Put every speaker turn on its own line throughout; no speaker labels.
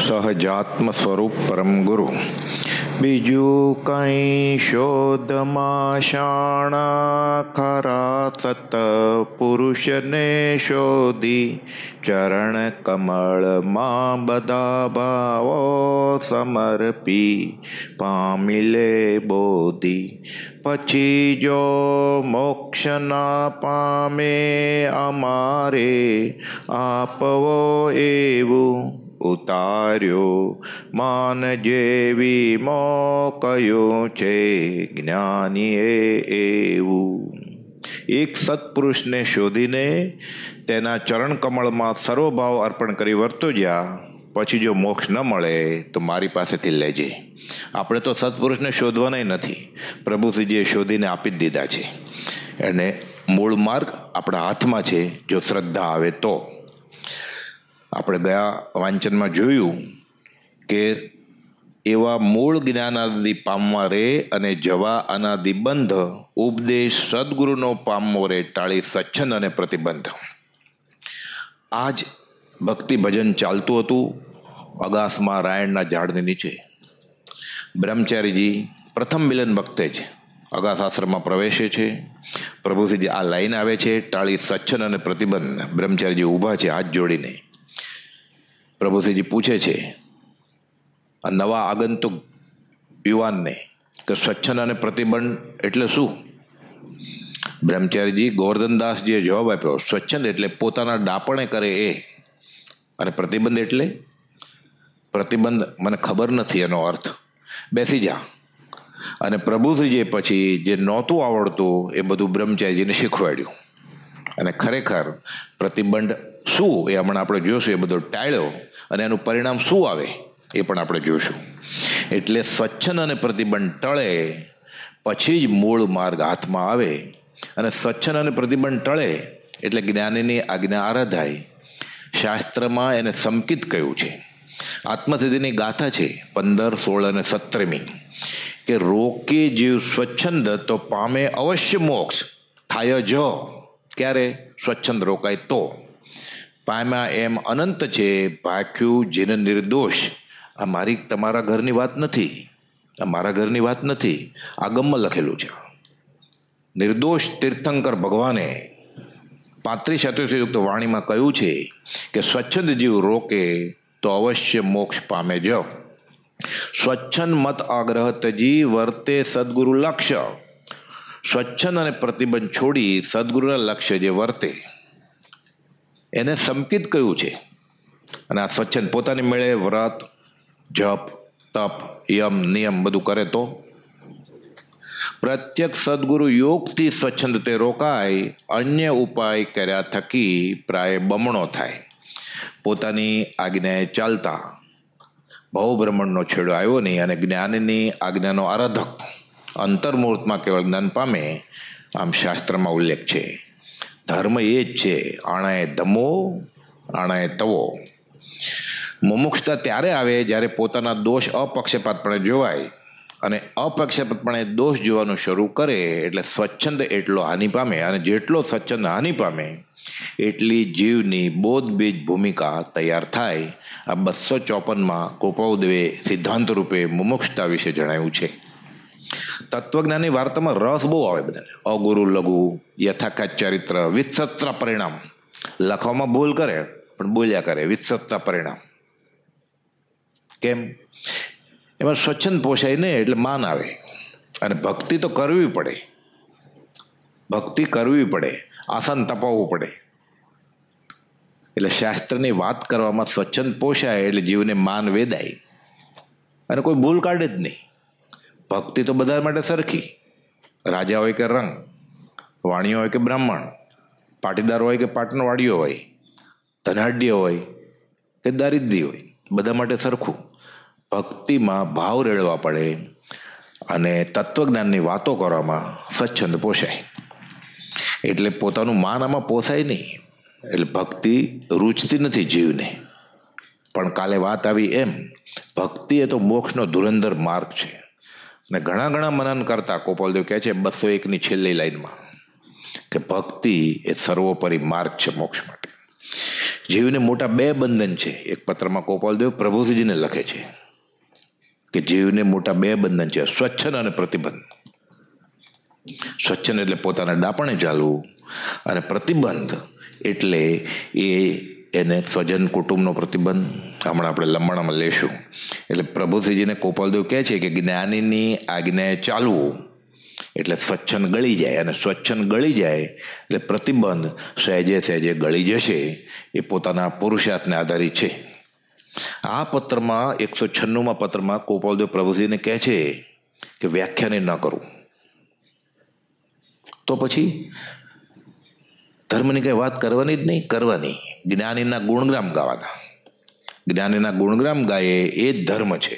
સહજાત્મ સ્વરૂપ પરમ ગુરુ બીજું કંઈ શોધમાં શાણા ખરા સત પુરુષને શોધી ચરણ કમળમાં બધા ભાવો સમર્પી પામીલે બોધી પછી જો મોક્ષના પામે અમારે આપવો એવું ઉતાર્યો માન જેવી મોકયું છે જ્ઞાનીએ એવું એક સત્પુરુષને શોધીને તેના ચરણ કમળમાં સર્વભાવ અર્પણ કરી વર્તો જ્યાં પછી જો મોક્ષ ન મળે તો મારી પાસેથી લેજે આપણે તો સત્પુરુષને શોધવાના નથી પ્રભુશ્રીજીએ શોધીને આપી જ દીધા છે એને મૂળ માર્ગ આપણા હાથમાં છે જો શ્રદ્ધા આવે તો આપણે ગયા વાંચનમાં જોયું કે એવા મૂળ જ્ઞાનાદિ પામવા રે અને જવા અનાદિ બંધ ઉપદેશ સદગુરુનો પામવો રે ટાળી સ્વચ્છંદ અને પ્રતિબંધ આ જ ભક્તિ ભજન ચાલતું હતું અગાસમાં રાયણના ઝાડની નીચે બ્રહ્મચારીજી પ્રથમ મિલન વખતે જ અગાશાસ્ત્રમાં પ્રવેશે છે પ્રભુજી આ લાઈન આવે છે ટાળી સચ્છન અને પ્રતિબંધ બ્રહ્મચારીજી ઊભા છે હાથ જોડીને પ્રભુસિંહજી પૂછે છે આ નવા આગંતુક યુવાનને કે સ્વચ્છન અને પ્રતિબંધ એટલે શું બ્રહ્મચારીજી ગોવર્ધનદાસજીએ જવાબ આપ્યો સ્વચ્છંદ એટલે પોતાના ડાપણે કરે એ અને પ્રતિબંધ એટલે પ્રતિબંધ મને ખબર નથી એનો અર્થ બેસી જા અને પ્રભુશ્રીજીએ પછી જે નહોતું આવડતું એ બધું બ્રહ્મચારીજીને શીખવાડ્યું અને ખરેખર પ્રતિબંધ શું એ હમણાં આપણે જોઈશું એ બધો ટાળ્યો અને એનું પરિણામ શું આવે એ પણ આપણે જોઈશું એટલે સ્વચ્છન અને પ્રતિબંધ ટળે પછી જ મૂળ માર્ગ હાથમાં આવે અને સ્વચ્છન અને પ્રતિબંધ ટળે એટલે જ્ઞાનીની આજ્ઞા આરાધાય શાસ્ત્રમાં એને સંકિત કહ્યું છે આત્મસિદ્ધિની ગાથા છે પંદર સોળ અને સત્તરમી કે રોકે જીવ સ્વચ્છંદ તો પામે અવશ્ય મોક્ષ થાય જ ક્યારે સ્વચ્છંદ રોકાય તો પામ્યા એમ અનંત છે ભાખ્યું જેને નિર્દોષ આ મારી તમારા ઘરની વાત નથી આ મારા ઘરની વાત નથી આ ગમમાં લખેલું છે નિર્દોષ તીર્થંકર ભગવાને પાંત્રીસ અતિશયુક્ત વાણીમાં કહ્યું છે કે સ્વચ્છંદ જીવ રોકે તો અવશ્ય મોક્ષ પામે જ સ્વચ્છંદ મત આગ્રહ તજી વર્તે સદગુરુ લક્ષ્ય સ્વચ્છંદ અને પ્રતિબંધ છોડી સદગુરુના લક્ષ્ય જે વર્તે એને સમકિત કહ્યું છે અને આ સ્વચ્છંદ પોતાની મેળે વ્રત જપ તપ યમ નિયમ બધું કરે તો પ્રત્યક સદગુરુ યોગથી સ્વચ્છંદ તે રોકાય અન્ય ઉપાય કર્યા થકી પ્રાય બમણો થાય પોતાની આજ્ઞાએ ચાલતા ભવબ્રહ્મણનો છેડો આવ્યો નહીં અને જ્ઞાનની આજ્ઞાનો આરાધક અંતર્મુહૂર્તમાં કેવળ જ્ઞાન પામે આમ શાસ્ત્રમાં ઉલ્લેખ છે ધર્મ એ જ છે આણાએ ધમો આણાએ તવો મુમુક્ષતા ત્યારે આવે જ્યારે પોતાના દોષ અપક્ષપાતપણે જોવાય અને અપક્ષપાતપણે દોષ જોવાનું શરૂ કરે એટલે સ્વચ્છંદ એટલો હાનિ પામે અને જેટલો સ્વચ્છંદ હાનિ પામે એટલી જીવની બોધબીજ ભૂમિકા તૈયાર થાય આ બસો ચોપનમાં કોપાઉદેવે સિદ્ધાંત રૂપે મુમુક્ષતા વિશે જણાવ્યું છે તત્વજ્ઞાનની વાર્તામાં રસ બહુ આવે બધાને અગુરુ લઘુ યથાકાત ચરિત્ર વિસત્ર પરિણામ લખવામાં ભૂલ કરે પણ બોલ્યા કરે વિસત્ર પરિણામ કેમ એમાં સ્વચ્છંદ પોષાય નહીં એટલે માન આવે અને ભક્તિ તો કરવી પડે ભક્તિ કરવી પડે આસન તપાવવું પડે એટલે શાસ્ત્રની વાત કરવામાં સ્વચ્છંદ પોષાય એટલે જીવને માન વેદાય અને કોઈ ભૂલ કાઢે જ નહીં ભક્તિ તો બધા માટે સરખી રાજા હોય કે રંગ વાણીઓ હોય કે બ્રાહ્મણ પાટીદાર હોય કે વાડીઓ હોય ધનાઢ્ય હોય કે દારિદ્ર્ય હોય બધા માટે સરખું ભક્તિમાં ભાવ રેડવા પડે અને તત્વજ્ઞાનની વાતો કરવામાં સ્વચ્છંદ પોસાય એટલે પોતાનું માન આમાં પોસાય નહીં એટલે ભક્તિ રૂચતી નથી જીવને પણ કાલે વાત આવી એમ ભક્તિ એ તો મોક્ષનો ધુરંધર માર્ગ છે ને ઘણા ઘણા મનન કરતા ગોપાલદેવ કહે છે બસો એકની છેલ્લી લાઈનમાં કે ભક્તિ એ સર્વોપરી માર્ગ છે મોક્ષ માટે જીવને મોટા બે બંધન છે એક પત્રમાં ગોપાલદેવ પ્રભુજીને લખે છે કે જીવને મોટા બે બંધન છે સ્વચ્છન અને પ્રતિબંધ સ્વચ્છન એટલે પોતાના ડાપણે ચાલવું અને પ્રતિબંધ એટલે એ એને સ્વજન કુટુંબનો પ્રતિબંધ હમણાં આપણે લંબાણામાં લેશું એટલે પ્રભુસિંહજીને ગોપાલદેવ કહે છે કે જ્ઞાનીની આજ્ઞાએ ચાલવું એટલે સ્વચ્છન ગળી જાય અને સ્વચ્છન ગળી જાય એટલે પ્રતિબંધ સહેજે સહેજે ગળી જશે એ પોતાના પુરુષાર્થને આધારિત છે આ પત્રમાં એકસો છન્નુંમાં પત્રમાં ગોપાલદેવ પ્રભુસિંહને કહે છે કે વ્યાખ્યાને ન કરવું તો પછી ધર્મની કંઈ વાત કરવાની જ નહીં કરવાની જ્ઞાનીના ગુણગ્રામ ગાવાના જ્ઞાનીના ગુણગ્રામ ગાયે એ જ ધર્મ છે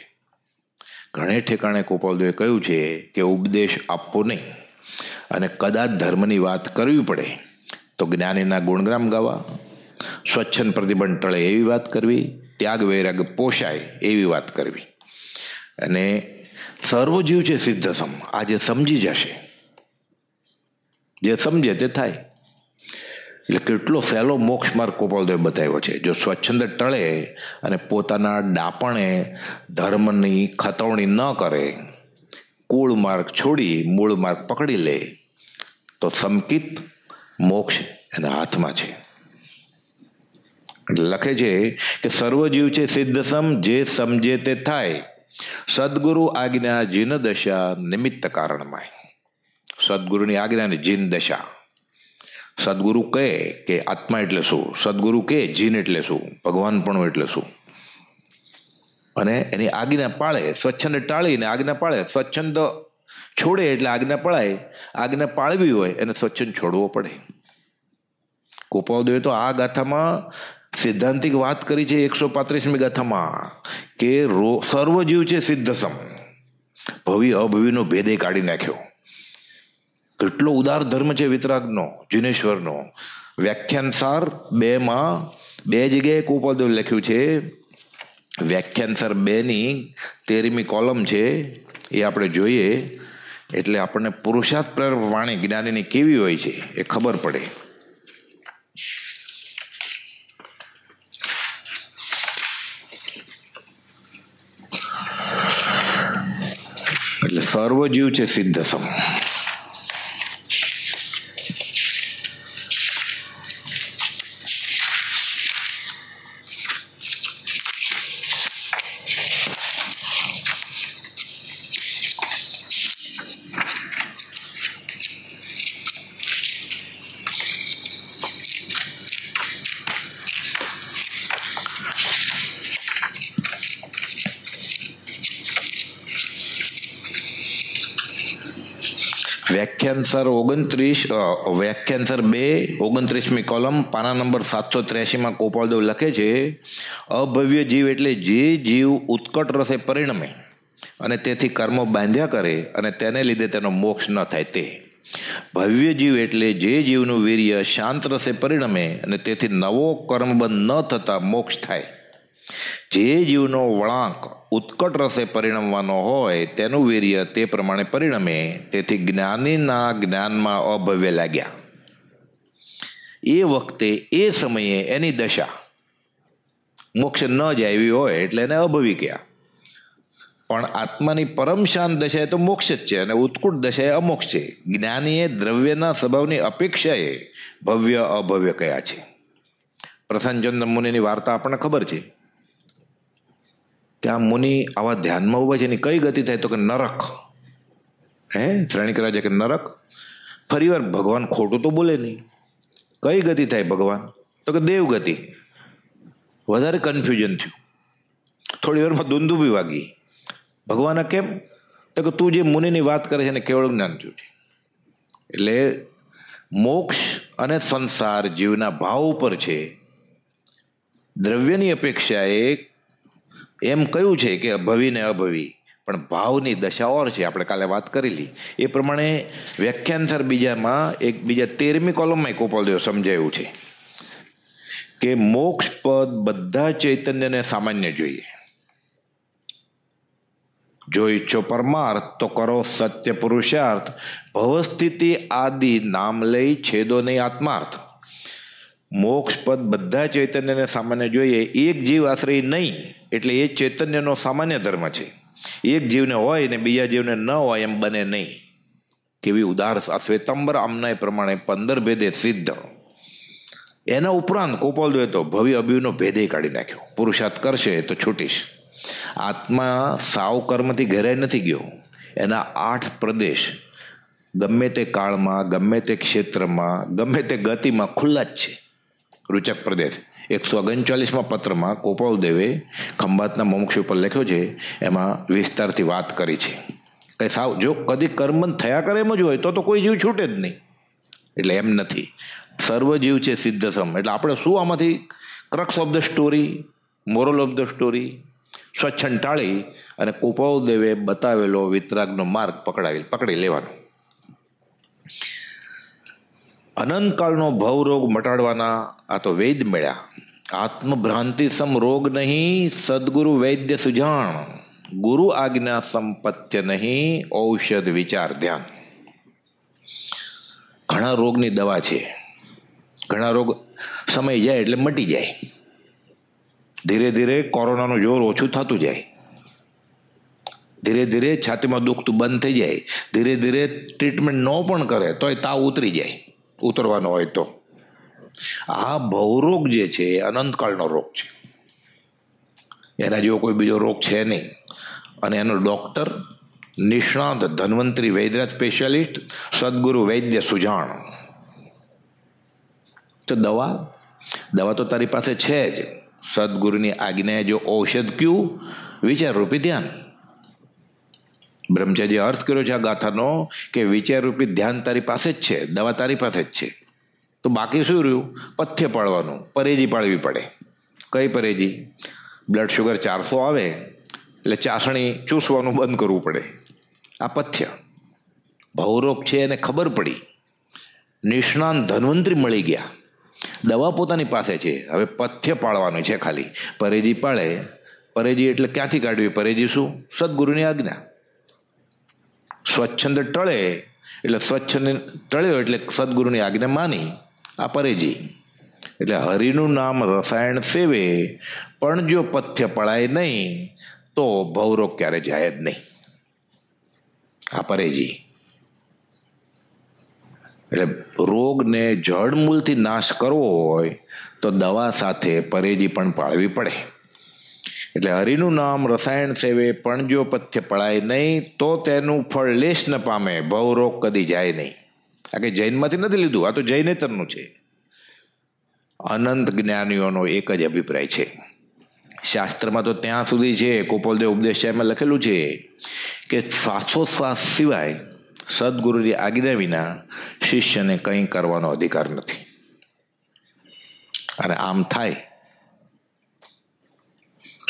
ઘણે ઠેકાણે ગોપાલદેવે કહ્યું છે કે ઉપદેશ આપવો નહીં અને કદાચ ધર્મની વાત કરવી પડે તો જ્ઞાનીના ગુણગ્રામ ગાવા સ્વચ્છન પ્રતિબંધ ટળે એવી વાત કરવી ત્યાગ વૈરાગ પોષાય એવી વાત કરવી અને સર્વજીવ છે સિદ્ધસમ આજે સમજી જશે જે સમજે તે થાય એટલે કેટલો સહેલો મોક્ષ માર્ગ ગોપાલદેવ બતાવ્યો છે જો સ્વચ્છંદ ટળે અને પોતાના ડાપણે ધર્મની ખતવણી ન કરે કુળ માર્ગ છોડી મૂળ માર્ગ પકડી લે તો સમકિત મોક્ષ એના હાથમાં છે લખે છે કે સર્વજીવ છે સિદ્ધ સમ જે સમજે તે થાય સદગુરુ આજ્ઞા જીન દશા નિમિત્ત કારણમાં સદગુરુની આજ્ઞાની જીન દશા સદગુરુ કહે કે આત્મા એટલે શું સદગુરુ કહે જીન એટલે શું ભગવાન પણ એટલે શું અને એની આજ્ઞા પાળે સ્વચ્છંદ ટાળીને આજ્ઞા પાળે સ્વચ્છંદ છોડે એટલે આજ્ઞા પળાય આજ્ઞા પાળવી હોય એને સ્વચ્છંદ છોડવો પડે ગોપાલદેવે તો આ ગાથામાં સિદ્ધાંતિક વાત કરી છે એકસો પાંત્રીસમી ગાથામાં કે રો સર્વજીવ છે સિદ્ધસમ ભવિ અભવિનો ભેદે કાઢી નાખ્યો કેટલો ઉદાર ધર્મ છે વિતરાગનો જુનેશ્વરનો વ્યાખ્યાનસાર બેમાં બે જગ્યાએ કોપાદેવ લખ્યું છે વ્યાખ્યાનસાર બેની તેરમી કોલમ છે એ આપણે જોઈએ એટલે આપણને પુરુષાર્થ પ્રેરક વાણી જ્ઞાનીની કેવી હોય છે એ ખબર પડે એટલે સર્વજીવ છે સિદ્ધ સમ સર ઓગણત્રીસ વ્યાખ્યાન સર બે ઓગણત્રીસમી કોલમ પાના નંબર સાતસો ત્ર્યાસીમાં કોપાલદેવ લખે છે અભવ્ય જીવ એટલે જે જીવ ઉત્કટ રસે પરિણમે અને તેથી કર્મ બાંધ્યા કરે અને તેને લીધે તેનો મોક્ષ ન થાય તે ભવ્ય જીવ એટલે જે જીવનું વીર્ય શાંત રસે પરિણમે અને તેથી નવો કર્મબંધ ન થતાં મોક્ષ થાય જે જીવનો વળાંક ઉત્કટ રસે પરિણમવાનો હોય તેનું વીર્ય તે પ્રમાણે પરિણમે તેથી જ્ઞાનીના જ્ઞાનમાં અભવ્ય લાગ્યા એ વખતે એ સમયે એની દશા મોક્ષ ન જાવી હોય એટલે એને અભવી ગયા પણ આત્માની પરમ શાંત દશા એ તો મોક્ષ જ છે અને ઉત્કૃટ દશા એ અમોક્ષ છે જ્ઞાનીએ દ્રવ્યના સ્વભાવની અપેક્ષાએ ભવ્ય અભવ્ય કયા છે પ્રસન્નચંદ મુનિની વાર્તા આપણને ખબર છે ત્યાં મુનિ આવા ધ્યાનમાં ઊભા છે એની કઈ ગતિ થાય તો કે નરક હે શ્રેણી કરાય કે નરક ફરી વાર ભગવાન ખોટું તો બોલે નહીં કઈ ગતિ થાય ભગવાન તો કે દેવ ગતિ વધારે કન્ફ્યુઝન થયું થોડી વારમાં દુંદુ બી વાગી ભગવાન કેમ તો કે તું જે મુનિની વાત કરે છે એને કેવળ જ્ઞાન થયું છે એટલે મોક્ષ અને સંસાર જીવના ભાવ ઉપર છે દ્રવ્યની અપેક્ષા અપેક્ષાએ એમ કયું છે કે અભવી ને અભવી પણ ભાવની દશા ઓર છે આપણે કાલે વાત કરેલી એ પ્રમાણે વ્યાખ્યાનસર બીજામાં એક બીજા તેરમી કોલમમાં એક કોપલદેવ સમજાયું છે કે મોક્ષ પદ બધા ચૈતન્યને સામાન્ય જોઈએ જો ઈચ્છો પરમાર્થ તો કરો સત્ય પુરુષાર્થ ભવસ્થિતિ આદિ નામ લઈ છેદો નહીં આત્માર્થ મોક્ષ પદ બધા ચૈતન્યને સામાન્ય જોઈએ એક જીવ આશ્રય નહીં એટલે એ ચૈતન્યનો સામાન્ય ધર્મ છે એક જીવને હોય ને બીજા જીવને ન હોય એમ બને નહીં કેવી ઉદાર શ્વેતંબર આમના પ્રમાણે પંદર ભેદે સિદ્ધ એના ઉપરાંત કોપલદેવે તો ભવ્ય અભિનો ભેદે કાઢી નાખ્યો પુરુષાર્થ કરશે તો છૂટીશ આત્મા સાવ કર્મથી ઘેરાઈ નથી ગયો એના આઠ પ્રદેશ ગમે તે કાળમાં ગમે તે ક્ષેત્રમાં ગમે તે ગતિમાં ખુલ્લા જ છે રૂચક પ્રદેશ એકસો ઓગણચાલીસમાં પત્રમાં કોપાવદેવે ખંભાતના મોમક્ષ ઉપર લખ્યો છે એમાં વિસ્તારથી વાત કરી છે કે સાવ જો કદી કર્મન થયા કરે એમ જ હોય તો તો કોઈ જીવ છૂટે જ નહીં એટલે એમ નથી સર્વજીવ છે સિદ્ધસમ એટલે આપણે શું આમાંથી crux of the story moral of the story સ્વચ્છન ટાળી અને કુપાવદેવે બતાવેલો વિતરાગનો માર્ગ પકડાવી પકડી લેવાનો અનંતકાળનો ભવરોગ મટાડવાના આ તો વેદ મેળ્યા આત્મભ્રાંતિ સમ રોગ નહીં સદગુરુ વૈદ્ય સુજાણ ગુરુ આજ્ઞા સંપત્ય નહીં ઔષધ વિચાર ધ્યાન ઘણા રોગની દવા છે ઘણા રોગ સમય જાય એટલે મટી જાય ધીરે ધીરે કોરોનાનું જોર ઓછું થતું જાય ધીરે ધીરે છાતીમાં દુખતું બંધ થઈ જાય ધીરે ધીરે ટ્રીટમેન્ટ ન પણ કરે તોય તાવ ઉતરી જાય ઉતરવાનો હોય તો આ ભવરોગ જે છે એ અનંતકાળનો રોગ છે એના જેવો કોઈ બીજો રોગ છે નહીં અને એનો ડૉક્ટર નિષ્ણાંત ધન્વંતરી વૈદ્યનાથ સ્પેશિયાલિસ્ટ સદગુરુ વૈદ્ય સુજાણ તો દવા દવા તો તારી પાસે છે જ સદગુરુની આજ્ઞાએ જો ઔષધ કયું વિચારરૂપી ધ્યાન બ્રહ્મચર્ય અર્થ કર્યો છે આ ગાથાનો કે વિચારરૂપી ધ્યાન તારી પાસે જ છે દવા તારી પાસે જ છે તો બાકી શું રહ્યું પથ્ય પાડવાનું પરેજી પાડવી પડે કઈ પરેજી બ્લડ શુગર ચારસો આવે એટલે ચાસણી ચૂસવાનું બંધ કરવું પડે આ પથ્ય ભવરોગ છે એને ખબર પડી નિષ્ણાંત ધન્વંતરી મળી ગયા દવા પોતાની પાસે છે હવે પથ્ય પાળવાનું છે ખાલી પરેજી પાળે પરેજી એટલે ક્યાંથી કાઢવી પરેજી શું સદગુરુની આજ્ઞા સ્વચ્છંદ ટળે એટલે સ્વચ્છંદ ટળ્યો એટલે સદગુરુની આજ્ઞા માની આ પરેજી એટલે હરિનું નામ રસાયણ સેવે પણ જો પથ્ય પળાય નહીં તો ભવરોગ ક્યારે જાય જ નહીં આ પરેજી એટલે રોગને જળમૂળથી નાશ કરવો હોય તો દવા સાથે પરેજી પણ પાળવી પડે એટલે હરિનું નામ રસાયણ સેવે પણ જો પથ્ય પળાય નહીં તો તેનું ફળ લેશ ન પામે ભવરોગ કદી જાય નહીં આ કંઈ જૈનમાંથી નથી લીધું આ તો જૈનેતરનું છે અનંત જ્ઞાનીઓનો એક જ અભિપ્રાય છે શાસ્ત્રમાં તો ત્યાં સુધી છે કોપલદેવ ઉપદેશ્યામાં લખેલું છે કે શ્વાસોશ્વાસ સિવાય સદગુરુની આજ્ઞા વિના શિષ્યને કંઈ કરવાનો અધિકાર નથી અને આમ થાય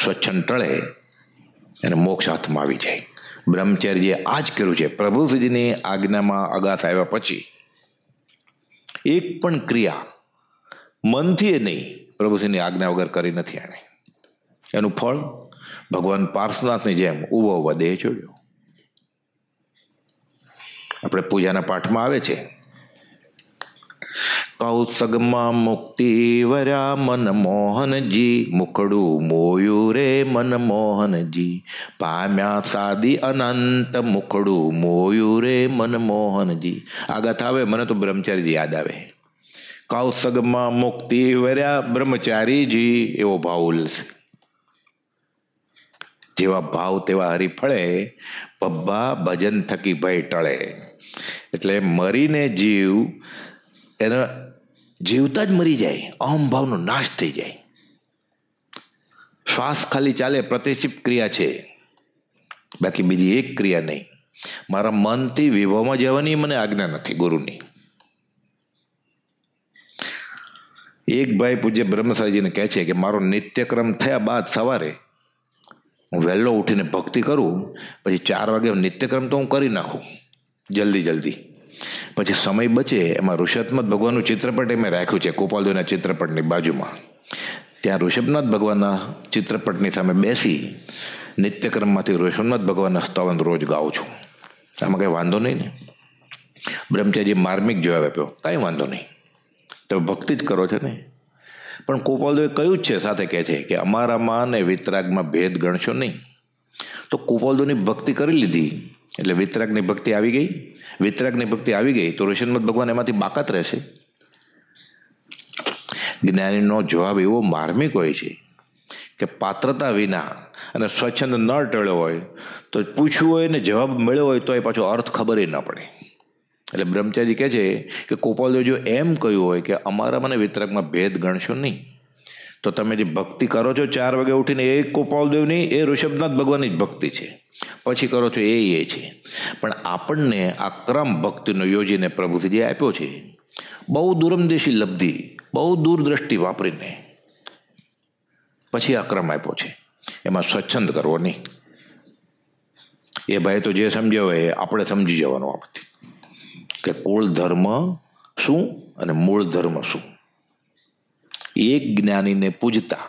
સ્વચ્છંદ ટળે અને મોક્ષ હાથમાં આવી જાય બ્રહ્મચર્ય આ જ કર્યું છે પ્રભુજીની આજ્ઞામાં અગાથ આવ્યા પછી એક પણ ક્રિયા મનથી એ નહીં પ્રભુજીની આજ્ઞા વગર કરી નથી એણે એનું ફળ ભગવાન પાર્શનાથની જેમ ઉવો ઉવા દેહ છોડ્યો આપણે પૂજાના પાઠમાં આવે છે કૌસગમાં મુક્તિ વરા મનમોહનજી મુખડું મોયુરે મનમોહનજી પામ્યા સાદી અનંત મુખડું મોયુરે મનમોહનજી આ ગાથા આવે મને તો બ્રહ્મચારીજી યાદ આવે કૌસગમાં મુક્તિ વર્યા બ્રહ્મચારીજી એવો ભાવ ઉલસે જેવા ભાવ તેવા હરીફળે પબ્બા ભજન થકી ભય ટળે એટલે મરીને જીવ એના જીવતા જ મરી જાય અહમભાવનો નાશ થઈ જાય શ્વાસ ખાલી ચાલે પ્રતિષ્ઠિત ક્રિયા છે બાકી બીજી એક ક્રિયા નહીં મારા મનથી વિવાહમાં જવાની મને આજ્ઞા નથી ગુરુની એક ભાઈ પૂજ્ય બ્રહ્મસાજીને કહે છે કે મારો નિત્યક્રમ થયા બાદ સવારે હું વહેલો ઉઠીને ભક્તિ કરું પછી ચાર વાગે નિત્યક્રમ તો હું કરી નાખું જલ્દી જલ્દી પછી સમય બચે એમાં ઋષભનાથ ભગવાનનું ચિત્રપટ મેં રાખ્યું છે ગોપાલદેવના ચિત્રપટની બાજુમાં ત્યાં ઋષભનાથ ભગવાનના ચિત્રપટની સામે બેસી નિત્યક્રમમાંથી ઋષભનાથ ભગવાનના સ્તવન રોજ ગાઉં છું આમાં કંઈ વાંધો નહીં ને બ્રહ્મચારીજી માર્મિક જવાબ આપ્યો કાંઈ વાંધો નહીં તમે ભક્તિ જ કરો છો ને પણ ગોપાલદેવે કહ્યું જ છે સાથે કહે છે કે અમારામાં ને વિતરાગમાં ભેદ ગણશો નહીં તો ગોપાલદેવની ભક્તિ કરી લીધી એટલે વિતરકની ભક્તિ આવી ગઈ વિતરકની ભક્તિ આવી ગઈ તો ઋષિમત ભગવાન એમાંથી બાકાત રહેશે જ્ઞાનીનો જવાબ એવો માર્મિક હોય છે કે પાત્રતા વિના અને સ્વચ્છંદ ન ટળ્યો હોય તો પૂછવું હોય ને જવાબ મળ્યો હોય તો એ પાછો અર્થ ખબર ન પડે એટલે બ્રહ્મચારી કહે છે કે ગોપાલદેવજીએ એમ કહ્યું હોય કે અમારા મને વિતરકમાં ભેદ ગણશો નહીં તો તમે જે ભક્તિ કરો છો ચાર વાગે ઉઠીને એ ગોપાલદેવની એ ઋષભનાથ ભગવાનની જ ભક્તિ છે પછી કરો છો એ એ છે પણ આપણને આ ક્રમ ભક્તિનો યોજીને પ્રભુથી જે આપ્યો છે બહુ દૂરમદેશી લબ્ધિ બહુ દૂરદ્રષ્ટિ વાપરીને પછી આ ક્રમ આપ્યો છે એમાં સ્વચ્છંદ કરવો નહીં એ ભાઈ તો જે સમજ્યો હોય આપણે સમજી જવાનું આપણાથી કે કુળ ધર્મ શું અને મૂળ ધર્મ શું એક જ્ઞાનીને પૂજતા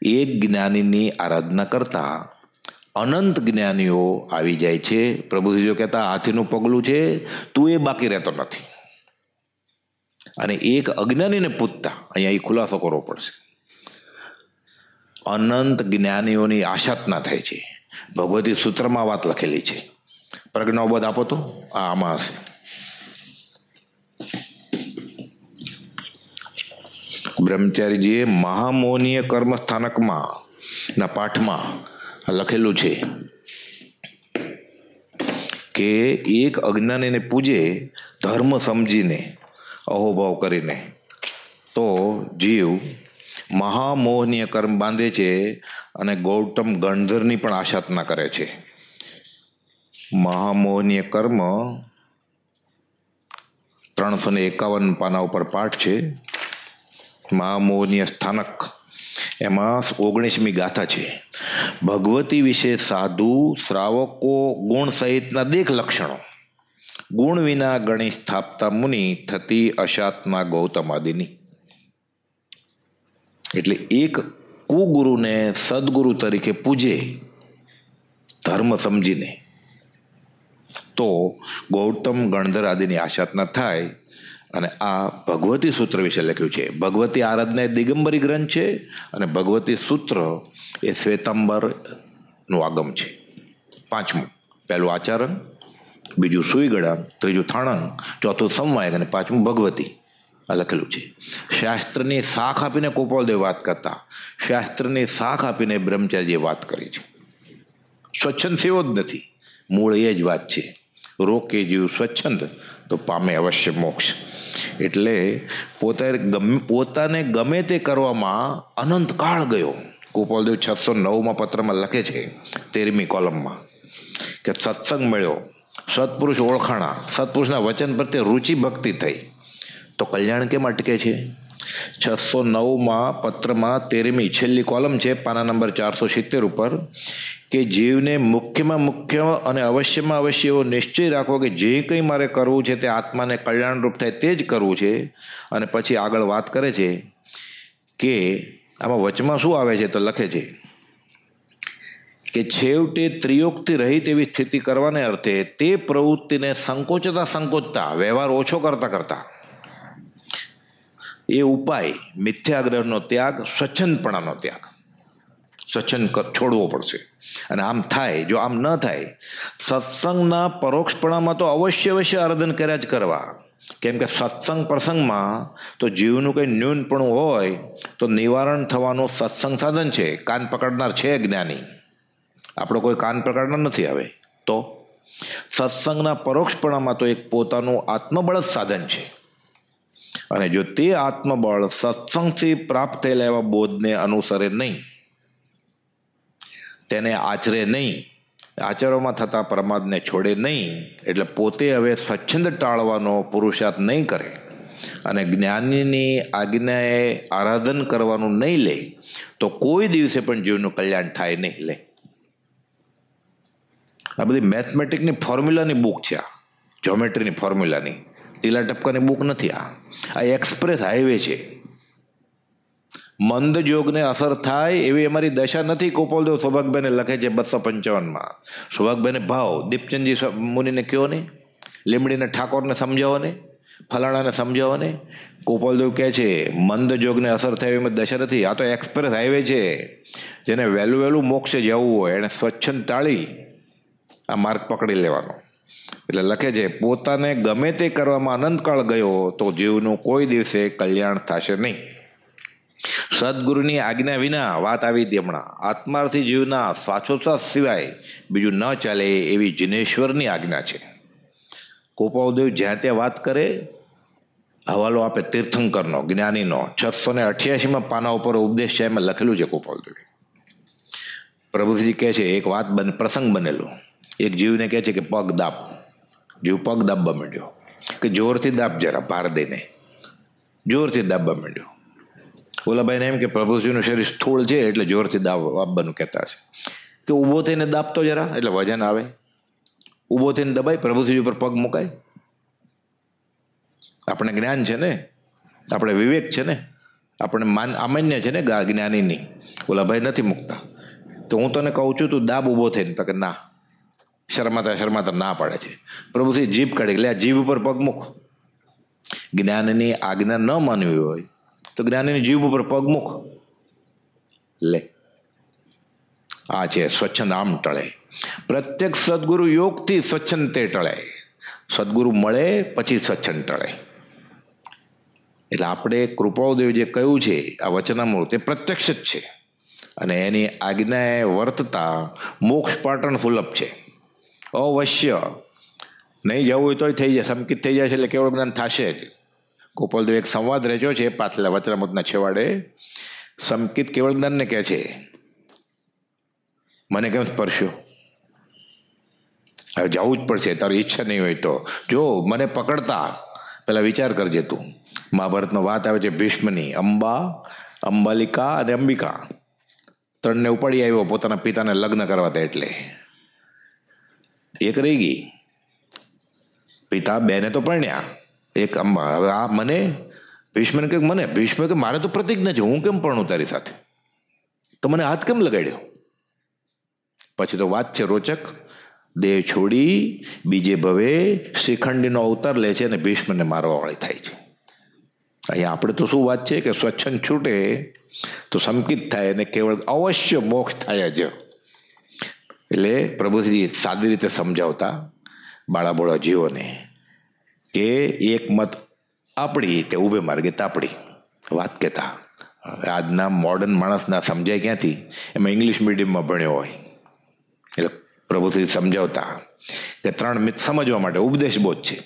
એક જ્ઞાનીની આરાધના કરતા અનંત જ્ઞાનીઓ આવી જાય છે પ્રભુજી જો કહેતા હાથીનું પગલું છે તું એ બાકી રહેતો નથી અને એક અજ્ઞાનીને પૂજતા અહીંયા એ ખુલાસો કરવો પડશે અનંત જ્ઞાનીઓની આશાતના થાય છે ભગવતી સૂત્રમાં વાત લખેલી છે પ્રજ્ઞાબોધ આપો તો આ આમાં હશે બ્રહ્મચારીજીએ મહામોનીય કર્મસ્થાનકમાં ના પાઠમાં લખેલું છે કે એક અજ્ઞાનીને પૂજે ધર્મ સમજીને અહોભાવ કરીને તો જીવ મહામોહનીય કર્મ બાંધે છે અને ગૌતમ ગણધરની પણ આશાતના કરે છે મહામોહનીય કર્મ ત્રણસો ને એકાવન પાના ઉપર પાઠ છે મહામોહનીય સ્થાનક એમાં ઓગણીસમી ગાથા છે ભગવતી વિશે સાધુ શ્રાવકો ગુણ સહિતના દેખ લક્ષણો ગુણ વિના ગણી સ્થાપતા મુનિ થતી અશાતના ગૌતમ આદિની એટલે એક કુગુરુને સદગુરુ તરીકે પૂજે ધર્મ સમજીને તો ગૌતમ ગણધર આદિની આશાતના થાય અને આ ભગવતી સૂત્ર વિશે લખ્યું છે ભગવતી આરાધના એ દિગંબરી ગ્રંથ છે અને ભગવતી સૂત્ર એ શ્વેતાંબરનું આગમ છે પાંચમું પહેલું આચરણ બીજું સુઈગળા ત્રીજું થાણણ ચોથું સંવાયક અને પાંચમું ભગવતી આ લખેલું છે શાસ્ત્રની શાખ આપીને કોપાલદેવ વાત કરતા શાસ્ત્રની શાખ આપીને બ્રહ્મચાર્યએ વાત કરી છે સ્વચ્છંદ સેવો જ નથી મૂળ એ જ વાત છે રોકે જીવ સ્વચ્છંદ તો પામે અવશ્ય મોક્ષ એટલે પોતે ગમે પોતાને ગમે તે કરવામાં અનંતકાળ ગયો ગોપાલદેવ છસો નવમાં પત્રમાં લખે છે તેરમી કોલમમાં કે સત્સંગ મળ્યો સત્પુરુષ ઓળખાણા સત્પુરુષના વચન પ્રત્યે રુચિ ભક્તિ થઈ તો કલ્યાણ કેમ અટકે છે છસો નવમાં પત્રમાં તેરમી છેલ્લી કોલમ છે પાના નંબર ચારસો સિત્તેર ઉપર કે જીવને મુખ્યમાં મુખ્ય અને અવશ્યમાં અવશ્ય એવો નિશ્ચય રાખવો કે જે કંઈ મારે કરવું છે તે આત્માને કલ્યાણરૂપ થાય તે જ કરવું છે અને પછી આગળ વાત કરે છે કે આમાં વચમાં શું આવે છે તો લખે છે કે છેવટે ત્રિયોક્તિ રહિત એવી સ્થિતિ કરવાને અર્થે તે પ્રવૃત્તિને સંકોચતા સંકોચતા વ્યવહાર ઓછો કરતાં કરતાં એ ઉપાય મિથ્યાગ્રહનો ત્યાગ સ્વચ્છંદપણાનો ત્યાગ સ્વચ્છંદ છોડવો પડશે અને આમ થાય જો આમ ન થાય સત્સંગના પરોક્ષપણામાં તો અવશ્ય અવશ્ય આરાધન કર્યા જ કરવા કેમ કે સત્સંગ પ્રસંગમાં તો જીવનું કંઈ ન્યૂનપણું હોય તો નિવારણ થવાનું સત્સંગ સાધન છે કાન પકડનાર છે જ્ઞાની આપણો કોઈ કાન પકડનાર નથી આવે તો સત્સંગના પરોક્ષપણામાં તો એક પોતાનું આત્મબળ સાધન છે અને જો તે આત્મબળ સત્સંગથી પ્રાપ્ત થયેલા એવા બોધને અનુસરે નહીં તેને આચરે નહીં આચરવામાં થતા પ્રમાદને છોડે નહીં એટલે પોતે હવે સ્વચ્છંદ ટાળવાનો પુરુષાર્થ નહીં કરે અને જ્ઞાનીની આજ્ઞાએ આરાધન કરવાનું નહીં લે તો કોઈ દિવસે પણ જીવનું કલ્યાણ થાય નહીં લે આ બધી મેથમેટિકની ફોર્મ્યુલાની બુક છે આ જ્યોમેટ્રીની ફોર્મ્યુલાની ઢીલા ટપકાની બુક નથી આ આ એક્સપ્રેસ હાઈવે છે મંદ યોગને અસર થાય એવી અમારી દશા નથી કોપોલદેવ સૌભાગભાઈને લખે છે બસો પંચાવનમાં સૌભાગભાઈને ભાવ દીપચંદજી મુનિને કહો ને લીમડીને ઠાકોરને સમજાવો ને ફલાણાને સમજાવો ને કોપલદેવ કહે છે મંદ યોગને અસર થાય એવી દશા નથી આ તો એક્સપ્રેસ હાઈવે છે જેને વહેલું વહેલું મોક્ષે જવું હોય એણે સ્વચ્છંદ ટાળી આ માર્ગ પકડી લેવાનો એટલે લખે છે પોતાને ગમે તે કરવામાં અનંતકાળ ગયો તો જીવનું કોઈ દિવસે કલ્યાણ થશે નહીં સદગુરુની આજ્ઞા વિના વાત આવી હતી હમણાં આત્માર્થી જીવના શ્વાસોચ્છ્વાસ સિવાય બીજું ન ચાલે એવી જિનેશ્વરની આજ્ઞા છે કોપાવદેવ જ્યાં ત્યાં વાત કરે હવાલો આપે તીર્થંકરનો જ્ઞાનીનો છસો ને અઠ્યાસીમાં પાના ઉપર ઉપદેશ છે એમાં લખેલું છે કોપાવદેવે પ્રભુજી કહે છે એક વાત બન પ્રસંગ બનેલો એક જીવને કહે છે કે પગ દાબ જીવ પગ દાબવા માંડ્યો કે જોરથી દાબ જરા ભાર દઈને જોરથી દાબવા માંડ્યો ઓલાભાઈને એમ કે પ્રભુજીનું શરીર સ્થૂળ છે એટલે જોરથી દાબ આપવાનું કહેતા હશે કે ઊભો થઈને દાબતો જરા એટલે વજન આવે ઊભો થઈને દબાય પ્રભુજી ઉપર પગ મુકાય આપણે જ્ઞાન છે ને આપણે વિવેક છે ને આપણે માન અમાન્ય છે ને જ્ઞાની નહીં ઓલાભાઈ નથી મૂકતા તો હું તને કહું છું તું દાબ ઊભો થઈને તો કે ના શરમાતા શરમાતા ના પાડે છે પ્રભુથી જીભ કાઢે એટલે આ જીભ ઉપર પગ મૂક જ્ઞાનની આજ્ઞા ન માનવી હોય તો જ્ઞાનની જીભ ઉપર પગ મૂક લે આ છે સ્વચ્છંદ આમ ટળે પ્રત્યેક સદગુરુ યોગથી સ્વચ્છંદ તે ટળે સદગુરુ મળે પછી સ્વચ્છંદ ટળે એટલે આપણે કૃપાઉદેવ જે કહ્યું છે આ વચનામૃત એ પ્રત્યક્ષ જ છે અને એની આજ્ઞાએ વર્તતા મોક્ષ પાટણ સુલભ છે અવશ્ય નહીં જવું હોય તોય થઈ જાય સમકિત થઈ જાય છે એટલે કેવળ જ્ઞાન થશે જ ગોપાલદેવ એક સંવાદ રહેજો છે પાછલા વચરામૃતના છેવાડે સમકિત કેવળ જ્ઞાનને કહે છે મને કેમ સ્પર્શ્યો હવે જવું જ પડશે તારી ઈચ્છા નહીં હોય તો જો મને પકડતા પહેલાં વિચાર કરજે તું મહાભારતનો વાત આવે છે ભીષ્મની અંબા અંબાલિકા અને અંબિકા ત્રણને ઉપાડી આવ્યો પોતાના પિતાને લગ્ન કરવા દે એટલે એક રહી ગઈ પિતા બેને તો પરણ્યા એક અમ્મા હવે આ મને ભીષ્મને કે મને ભીષ્મ કે મારે તો પ્રતિજ્ઞ છે હું કેમ પરણું તારી સાથે તો મને હાથ કેમ લગાડ્યો પછી તો વાત છે રોચક દેહ છોડી બીજે ભવે શ્રીખંડીનો અવતાર લે છે અને ભીષ્મને મારવાવાળી થાય છે અહીંયા આપણે તો શું વાત છે કે સ્વચ્છંદ છૂટે તો સંકિત થાય અને કેવળ અવશ્ય મોક્ષ થાય જ એટલે પ્રભુજી સાદી રીતે સમજાવતા બાળાબોળા જીવોને કે એક મત આપણી તે ઊભે માર્ગે તાપડી વાત કહેતા આજના મોડર્ન માણસના સમજાય ક્યાંથી એમાં ઇંગ્લિશ મીડિયમમાં ભણ્યો હોય એટલે પ્રભુશ્રી સમજાવતા કે ત્રણ મિત સમજવા માટે ઉપદેશ બોધ છે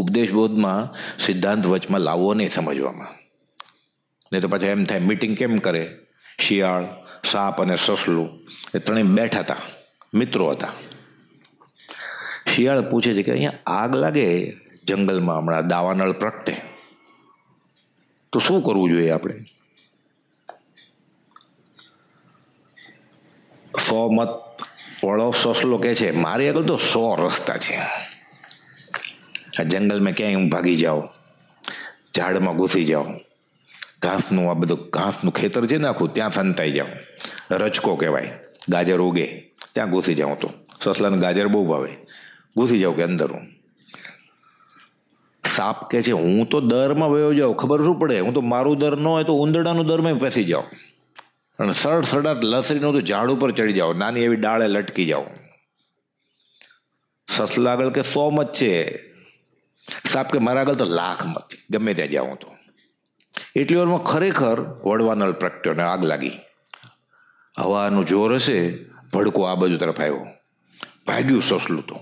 ઉપદેશ બોધમાં સિદ્ધાંત વચમાં લાવવો નહીં સમજવામાં નહીં તો પાછા એમ થાય મિટિંગ કેમ કરે શિયાળ સાપ અને સસલું એ ત્રણેય બેઠા હતા મિત્રો હતા શિયાળ પૂછે છે કે અહીંયા આગ લાગે જંગલમાં હમણાં દાવાનળ પ્રગટે તો શું કરવું જોઈએ આપણે સો મત વળો સસલો કહે છે મારી આગળ તો સો રસ્તા છે આ મેં ક્યાંય હું ભાગી જાઓ ઝાડમાં ઘૂસી જાઓ ઘાસનું આ બધું ઘાસનું ખેતર છે ને આખું ત્યાં સંતાઈ જાઉં રચકો કહેવાય ગાજર ઉગે ત્યાં ઘૂસી જાઉં તો સસલાને ગાજર બહુ ભાવે ઘૂસી જાઉં કે અંદર હું સાપ કે છે હું તો દરમાં વયો જાઉં ખબર શું પડે હું તો મારું દર ન હોય તો ઉંદરડાનું દરમાં પેસી જાઉં અને સડ સડાટ લસરીનું તો ઝાડ ઉપર ચડી જાઓ નાની એવી ડાળે લટકી જાઓ સસલા આગળ કે સો મત છે સાપ કે મારા આગળ તો લાખ મત છે ગમે ત્યાં જાઉં તો એટલી વારમાં ખરેખર વડવાનળ પ્રગટ્યો અને આગ લાગી હવાનું જોર હશે ભડકો આ બાજુ તરફ આવ્યો ભાગ્યું સસલું તો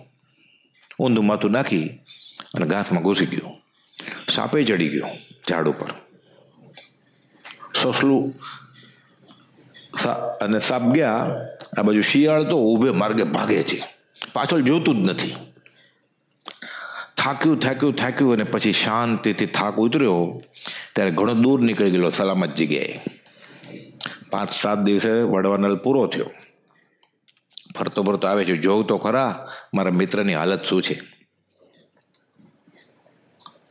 ઊંધું માથું નાખી અને ઘાસમાં ઘૂસી ગયું સાપે ચડી ગયો ઝાડ ઉપર સસલું અને સાપ ગયા આ બાજુ શિયાળ તો ઊભે માર્ગે ભાગે છે પાછળ જોતું જ નથી થાક્યું થાક્યું થાક્યું અને પછી શાંતિથી થાક ઉતર્યો ત્યારે ઘણો દૂર નીકળી ગયેલો સલામત જગ્યાએ પાંચ સાત દિવસે વડવાનલ પૂરો થયો ફરતો ફરતો આવે છે જોઉં તો ખરા મારા મિત્રની હાલત શું છે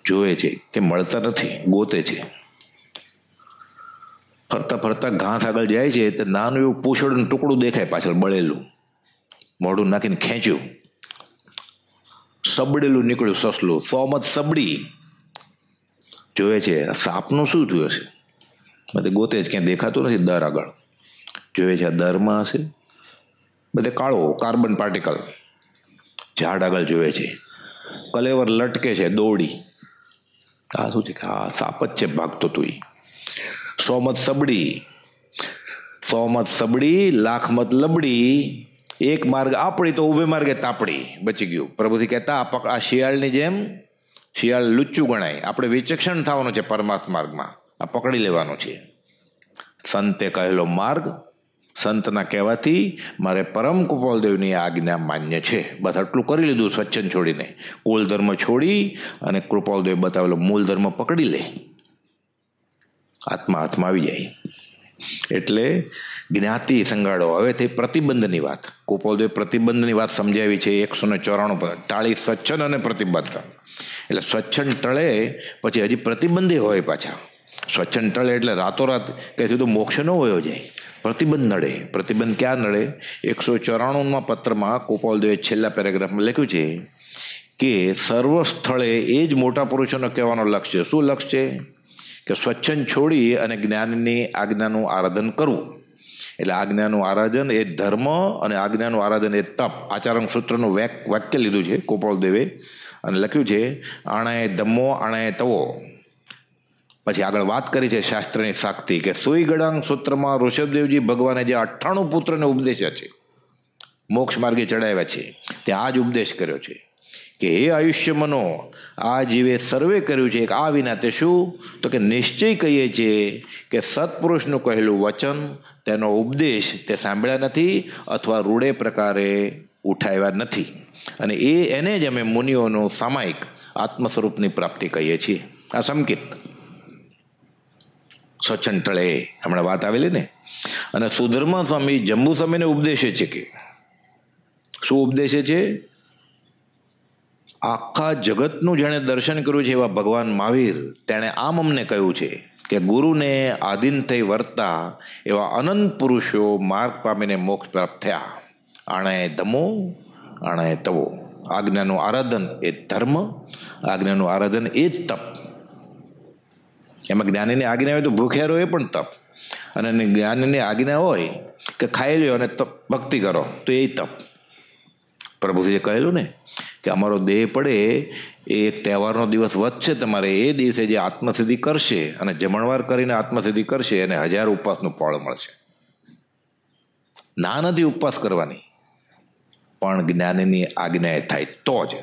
જોવે છે કે મળતા નથી ગોતે છે ફરતા ફરતા ઘાસ આગળ જાય છે તો નાનું એવું પૂછડનું ટુકડું દેખાય પાછળ બળેલું મોઢું નાખીને ખેંચ્યું સબડેલું નીકળ્યું સસલું સોમત સબડી જોવે છે સાપનું શું જોયું છે બધે ગોતે જ ક્યાંય દેખાતું નથી દર આગળ જોવે છે આ દરમાં હશે બધે કાળો કાર્બન પાર્ટિકલ ઝાડ આગળ જોવે છે કલેવર લટકે છે દોડી આ શું છે કે હા સાપ જ છે ભાગતો તું સોમત સબડી સોમત સબડી લાખમત લબડી એક માર્ગ આપણી તો ઉભે માર્ગે તાપડી બચી ગયું પ્રભુજી કહેતા આ શિયાળની જેમ શિયાળ લુચ્ચું ગણાય આપણે વિચક્ષણ થવાનું છે પરમાર્થ માર્ગમાં આ પકડી લેવાનું છે સંતે કહેલો માર્ગ સંતના કહેવાથી મારે પરમ કૃપાલદેવની આજ્ઞા માન્ય છે બસ આટલું કરી લીધું સ્વચ્છન છોડીને કુલ ધર્મ છોડી અને કૃપાલદેવ બતાવેલો મૂળ ધર્મ પકડી લે આત્મા હાથમાં આવી જાય એટલે જ્ઞાતિ સંગાડો હવે તે પ્રતિબંધની વાત ગોપાલદેવ પ્રતિબંધની વાત સમજાવી છે એકસો ને ચોરાણું પર ટાળી સ્વચ્છન અને પ્રતિબંધ એટલે સ્વચ્છન ટળે પછી હજી પ્રતિબંધી હોય પાછા સ્વચ્છન ટળે એટલે રાતોરાત કહેથી તો મોક્ષ ન હોયો જાય પ્રતિબંધ નડે પ્રતિબંધ ક્યાં નડે એકસો ચોરાણુંમાં પત્રમાં ગોપાલદેવે છેલ્લા પેરેગ્રાફમાં લખ્યું છે કે સર્વ સ્થળે એ જ મોટા પુરુષોનો કહેવાનો લક્ષ્ય શું લક્ષ્ય છે કે સ્વચ્છંદ છોડી અને જ્ઞાનની આજ્ઞાનું આરાધન કરવું એટલે આજ્ઞાનું આરાધન એ ધર્મ અને આજ્ઞાનું આરાધન એ તપ આચરણ સૂત્રનું વેક વાક્ય લીધું છે કોપળ અને લખ્યું છે અણય ધમ્મો અણય તવો પછી આગળ વાત કરી છે શાસ્ત્રની શાક્તિ કે સુઈ ગળાંગ સૂત્રમાં ઋષભદેવજી ભગવાને જે અઠ્ઠાણું પુત્રને ઉપદેશ્યા છે મોક્ષ માર્ગે ચડાવ્યા છે તે આ જ ઉપદેશ કર્યો છે કે હે આયુષ્ય મનો આ જીવે સર્વે કર્યું છે આ વિના તે શું તો કે નિશ્ચય કહીએ છીએ કે સત્પુરુષનું કહેલું વચન તેનો ઉપદેશ તે સાંભળ્યા નથી અથવા રૂડે પ્રકારે ઉઠાવ્યા નથી અને એ એને જ અમે મુનિઓનું સામાયિક આત્મ સ્વરૂપની પ્રાપ્તિ કહીએ છીએ આ સંકેત સ્વચ્છન હમણાં વાત આવેલી ને અને સુધર્મા સ્વામી જંબુ સ્વામીને ઉપદેશે છે કે શું ઉપદેશે છે આખા જગતનું જેણે દર્શન કર્યું છે એવા ભગવાન મહાવીર તેણે આમ અમને કહ્યું છે કે ગુરુને આધીન થઈ વર્તતા એવા અનંત પુરુષો માર્ગ પામીને મોક્ષ પ્રાપ્ત થયા આણે ધમો આણે તવો આજ્ઞાનું આરાધન એ ધર્મ આજ્ઞાનું આરાધન એ જ તપ એમાં જ્ઞાનીની આજ્ઞા હોય તો ભૂખ્યા રહ્યો એ પણ તપ અને જ્ઞાનીની આજ્ઞા હોય કે ખાઈ લ્યો અને તપ ભક્તિ કરો તો એ તપ પ્રભુજીએ કહેલું ને કે અમારો દેહ પડે એ એક તહેવારનો દિવસ વધશે તમારે એ દિવસે જે આત્મસિદ્ધિ કરશે અને જમણવાર કરીને આત્મસિદ્ધિ કરશે એને હજાર ઉપવાસનું ફળ મળશે ના નથી ઉપવાસ કરવાની પણ જ્ઞાનની આજ્ઞા એ થાય તો જ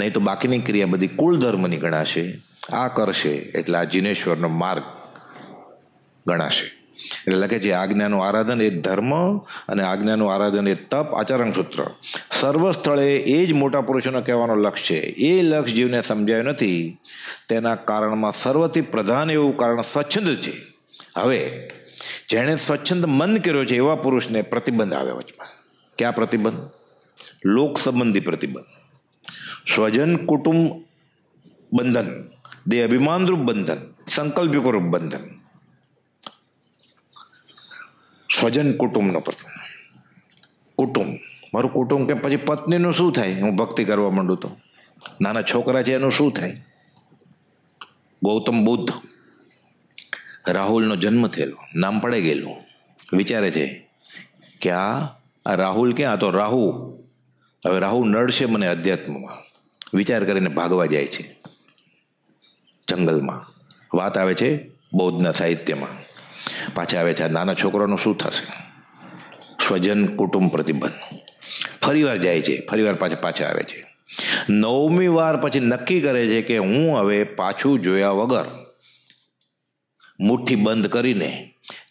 નહીં તો બાકીની ક્રિયા બધી કુળ ધર્મની ગણાશે આ કરશે એટલે આ જિનેશ્વરનો માર્ગ ગણાશે એટલે લખે છે આજ્ઞાનું આરાધન એ ધર્મ અને આજ્ઞાનું આરાધન એ તપ આચરણ સૂત્ર સર્વ સ્થળે એ જ મોટા પુરુષોનો કહેવાનો લક્ષ્ય છે એ લક્ષ્ય જીવને સમજાયું નથી તેના કારણમાં સર્વથી પ્રધાન એવું કારણ સ્વચ્છંદ છે હવે જેણે સ્વચ્છંદ મન કર્યો છે એવા પુરુષને પ્રતિબંધ આવ્યો વચમાં ક્યાં પ્રતિબંધ લોક સંબંધી પ્રતિબંધ સ્વજન કુટુંબ બંધન દેહ અભિમાનરૂપ બંધન સંકલ્પરૂપ બંધન સ્વજન કુટુંબનો પ્રથમ કુટુંબ મારું કુટુંબ કે પછી પત્નીનું શું થાય હું ભક્તિ કરવા માંડું તો નાના છોકરા છે એનું શું થાય ગૌતમ બુદ્ધ રાહુલનો જન્મ થયેલો નામ પડે ગયેલું વિચારે છે કે આ રાહુલ ક્યાં તો રાહુ હવે રાહુ નડશે મને અધ્યાત્મમાં વિચાર કરીને ભાગવા જાય છે જંગલમાં વાત આવે છે બૌદ્ધના સાહિત્યમાં પાછા આવે છે આ નાના છોકરાનું શું થશે સ્વજન કુટુંબ પ્રતિબંધ ફરીવાર જાય છે ફરીવાર પાછા પાછા આવે છે નવમી વાર પછી નક્કી કરે છે કે હું હવે પાછું જોયા વગર મુઠ્ઠી બંધ કરીને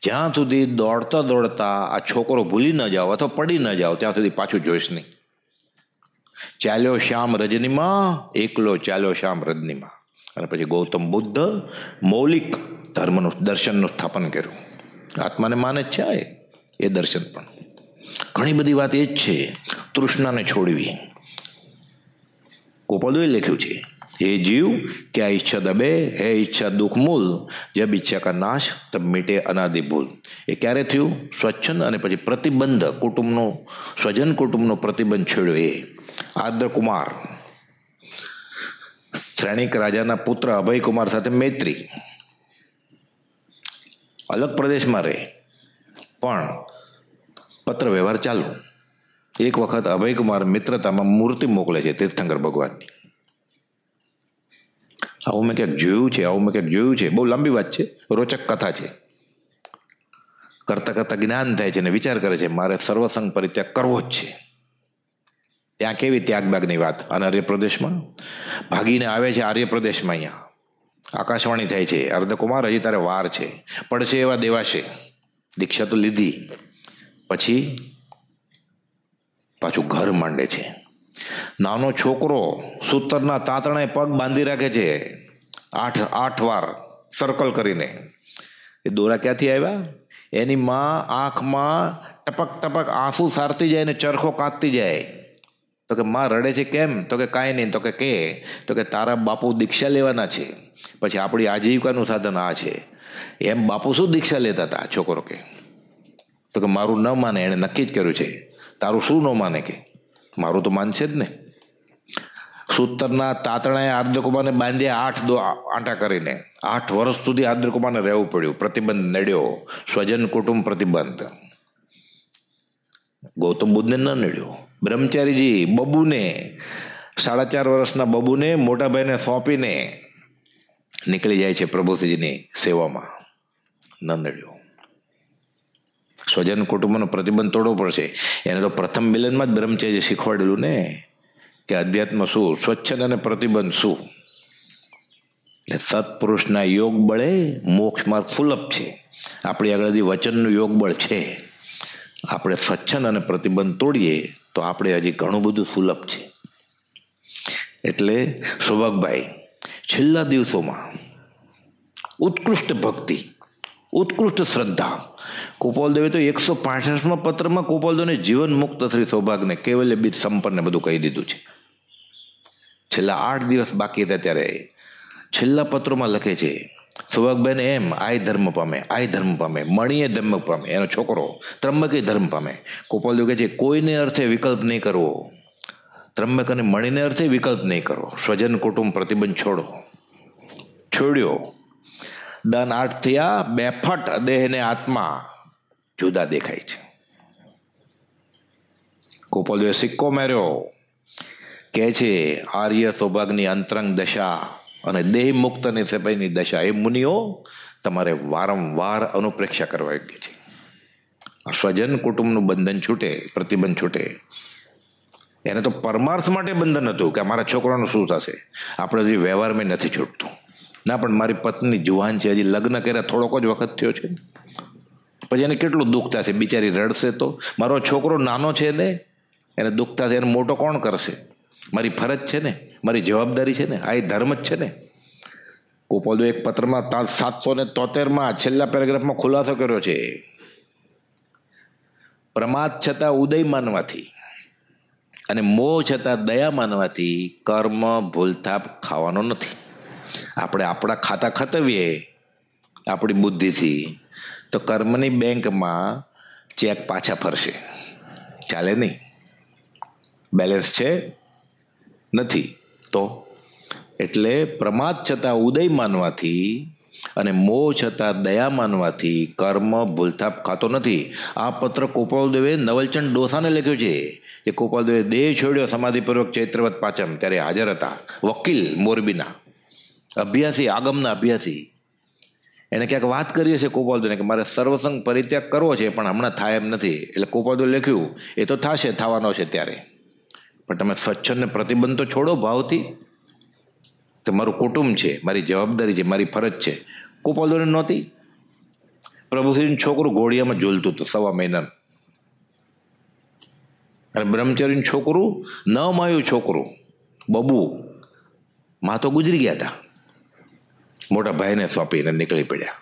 જ્યાં સુધી દોડતા દોડતા આ છોકરો ભૂલી ન જાઓ અથવા પડી ન જાઓ ત્યાં સુધી પાછું જોઈશ નહીં ચાલ્યો શ્યામ રજનીમાં એકલો ચાલ્યો શ્યામ રજનીમાં અને પછી ગૌતમ બુદ્ધ મૌલિક ધર્મનું દર્શનનું સ્થાપન કર્યું આત્માને માને જ છે એ દર્શન પણ ઘણી બધી વાત એ જ છે તૃષ્ણાને છોડવી ગોપાલદેવે લખ્યું છે હે જીવ કે આ ઈચ્છા દબે હે ઈચ્છા દુઃખ મૂલ જબ ઈચ્છા કા નાશ તબ મીટે અનાદિ ભૂલ એ ક્યારે થયું સ્વચ્છંદ અને પછી પ્રતિબંધ કુટુંબનો સ્વજન કુટુંબનો પ્રતિબંધ છોડ્યો એ આદ્રકુમાર શ્રેણિક રાજાના પુત્ર અભયકુમાર સાથે મૈત્રી અલગ પ્રદેશમાં રહે પણ પત્ર વ્યવહાર ચાલુ એક વખત અભયકુમાર મિત્રતામાં મૂર્તિ મોકલે છે તીર્થંકર ભગવાનની આવું મેં ક્યાંક જોયું છે આવું મેં ક્યાંક જોયું છે બહુ લાંબી વાત છે રોચક કથા છે કરતાં કરતાં જ્ઞાન થાય છે અને વિચાર કરે છે મારે સર્વસંગ પરિત્યાગ કરવો જ છે ત્યાં કેવી ત્યાગબાગની વાત અને આર્યપ્રદેશમાં ભાગીને આવે છે આર્યપ્રદેશમાં અહીંયા આકાશવાણી થાય છે અર્ધકુમાર હજી તારે વાર છે પડશે એવા દેવાશે દીક્ષા તો લીધી પછી પાછું ઘર માંડે છે નાનો છોકરો સૂતરના તાંતણાએ પગ બાંધી રાખે છે આઠ આઠ વાર સર્કલ કરીને એ દોરા ક્યાંથી આવ્યા એની માં આંખમાં ટપક ટપક આંસુ સારતી જાય ને ચરખો કાંતતી જાય તો કે માં રડે છે કેમ તો કે કાંઈ નહીં તો કે કે તો કે તારા બાપુ દીક્ષા લેવાના છે પછી આપણી આજીવિકાનું સાધન આ છે એમ બાપુ શું દીક્ષા લેતા હતા છોકરો કે તો કે મારું ન માને એણે નક્કી જ કર્યું છે તારું શું ન માને કે મારું તો માનશે જ ને સૂતરના તાતણાએ આર્દ્રકુમારને બાંધ્યા આઠ દો આંટા કરીને આઠ વર્ષ સુધી આર્દ્રકુમારને રહેવું પડ્યું પ્રતિબંધ નડ્યો સ્વજન કુટુંબ પ્રતિબંધ ગૌતમ બુદ્ધને ન નડ્યો બ્રહ્મચારીજી બબુને સાડા ચાર વર્ષના બબુને મોટાભાઈને સોંપીને નીકળી જાય છે પ્રભુજીની સેવામાં નંદડ્યો સ્વજન કુટુંબનો પ્રતિબંધ તોડવો પડશે એને તો પ્રથમ મિલનમાં જ બ્રહ્મચારીજી શીખવાડેલું ને કે અધ્યાત્મ શું સ્વચ્છંદ અને પ્રતિબંધ શું એટલે સત્પુરુષના યોગ બળે મોક્ષ માર્ગ સુલભ છે આપણી આગળ હજી વચનનું યોગ બળ છે આપણે સ્વચ્છંદ અને પ્રતિબંધ તોડીએ તો આપણે હજી ઘણું બધું સુલભ છે એટલે સુભગભાઈ છેલ્લા દિવસોમાં ઉત્કૃષ્ટ ભક્તિ ઉત્કૃષ્ટ શ્રદ્ધા ગોપાલદેવે તો એકસો પાસઠમાં પત્રમાં ગોપાલદેવને જીવન મુક્ત શ્રી સૌભાગને કેવલ્ય બીજ સંપન્ન બધું કહી દીધું છે છેલ્લા આઠ દિવસ બાકી હતા ત્યારે છેલ્લા પત્રોમાં લખે છે સુભાગબેન એમ આય ધર્મ પામે આય ધર્મ પામે મણીએ ધર્મ પામે એનો છોકરો ત્રંબકે ધર્મ પામે ગોપાલદેવ કહે છે કોઈને અર્થે વિકલ્પ નહીં કરવો ત્રંબક અને મણીને અર્થે વિકલ્પ નહીં કરવો સ્વજન કુટુંબ પ્રતિબંધ છોડો છોડ્યો દાન આઠ થયા બેફટ દેહને આત્મા જુદા દેખાય છે ગોપાલદેવે સિક્કો મેર્યો કહે છે આર્ય સૌભાગની અંતરંગ દશા અને દેહ મુક્ત મુક્તની સેપાઈની દશા એ મુનિઓ તમારે વારંવાર અનુપ્રેક્ષા કરવા યોગ્ય છે સ્વજન કુટુંબનું બંધન છૂટે પ્રતિબંધ છૂટે એને તો પરમાર્થ માટે બંધન હતું કે મારા છોકરાનું શું થશે આપણે હજી વ્યવહારમાં નથી છૂટતું ના પણ મારી પત્ની જુવાન છે હજી લગ્ન કર્યા થોડોક જ વખત થયો છે પછી એને કેટલું દુઃખ થશે બિચારી રડશે તો મારો છોકરો નાનો છે ને એને દુઃખ થશે એને મોટો કોણ કરશે મારી ફરજ છે ને મારી જવાબદારી છે ને આ એ ધર્મ જ છે ને કોપોદો એક પત્રમાં સાતસો ને તોતેરમાં છેલ્લા પેરેગ્રાફમાં ખુલાસો કર્યો છે પ્રમાદ છતાં ઉદય માનવાથી અને મોહ છતાં દયા માનવાથી કર્મ ભૂલથાપ ખાવાનો નથી આપણે આપણા ખાતા ખતવીએ આપણી બુદ્ધિથી તો કર્મની બેંકમાં ચેક પાછા ફરશે ચાલે નહીં બેલેન્સ છે નથી તો એટલે પ્રમાદ છતાં ઉદય માનવાથી અને મોહ છતાં દયા માનવાથી કર્મ ભૂલથાપ ખાતો નથી આ પત્ર ગોપાલદેવે નવલચંદ ડોસાને લખ્યો છે જે ગોપાલદેવે દેહ છોડ્યો સમાધિપૂર્વક ચૈત્રવત પાચમ ત્યારે હાજર હતા વકીલ મોરબીના અભ્યાસી આગમના અભ્યાસી એણે ક્યાંક વાત કરી હશે કોપાલદેવને કે મારે સર્વસંગ પરિત્યાગ કરવો છે પણ હમણાં થાય એમ નથી એટલે કોપાલદેવ લખ્યું એ તો થશે થવાનો છે ત્યારે પણ તમે સ્વચ્છંદ પ્રતિબંધ તો છોડો ભાવથી તો મારું કુટુંબ છે મારી જવાબદારી છે મારી ફરજ છે કુપાલોને નહોતી પ્રભુશ્રીનું છોકરું ઘોડિયામાં ઝૂલતું હતું સવા મહિનાનું અને બ્રહ્મચર્યનું છોકરું ન માયું છોકરું બબુ મા તો ગુજરી ગયા હતા મોટા ભાઈને સોંપીને નીકળી પડ્યા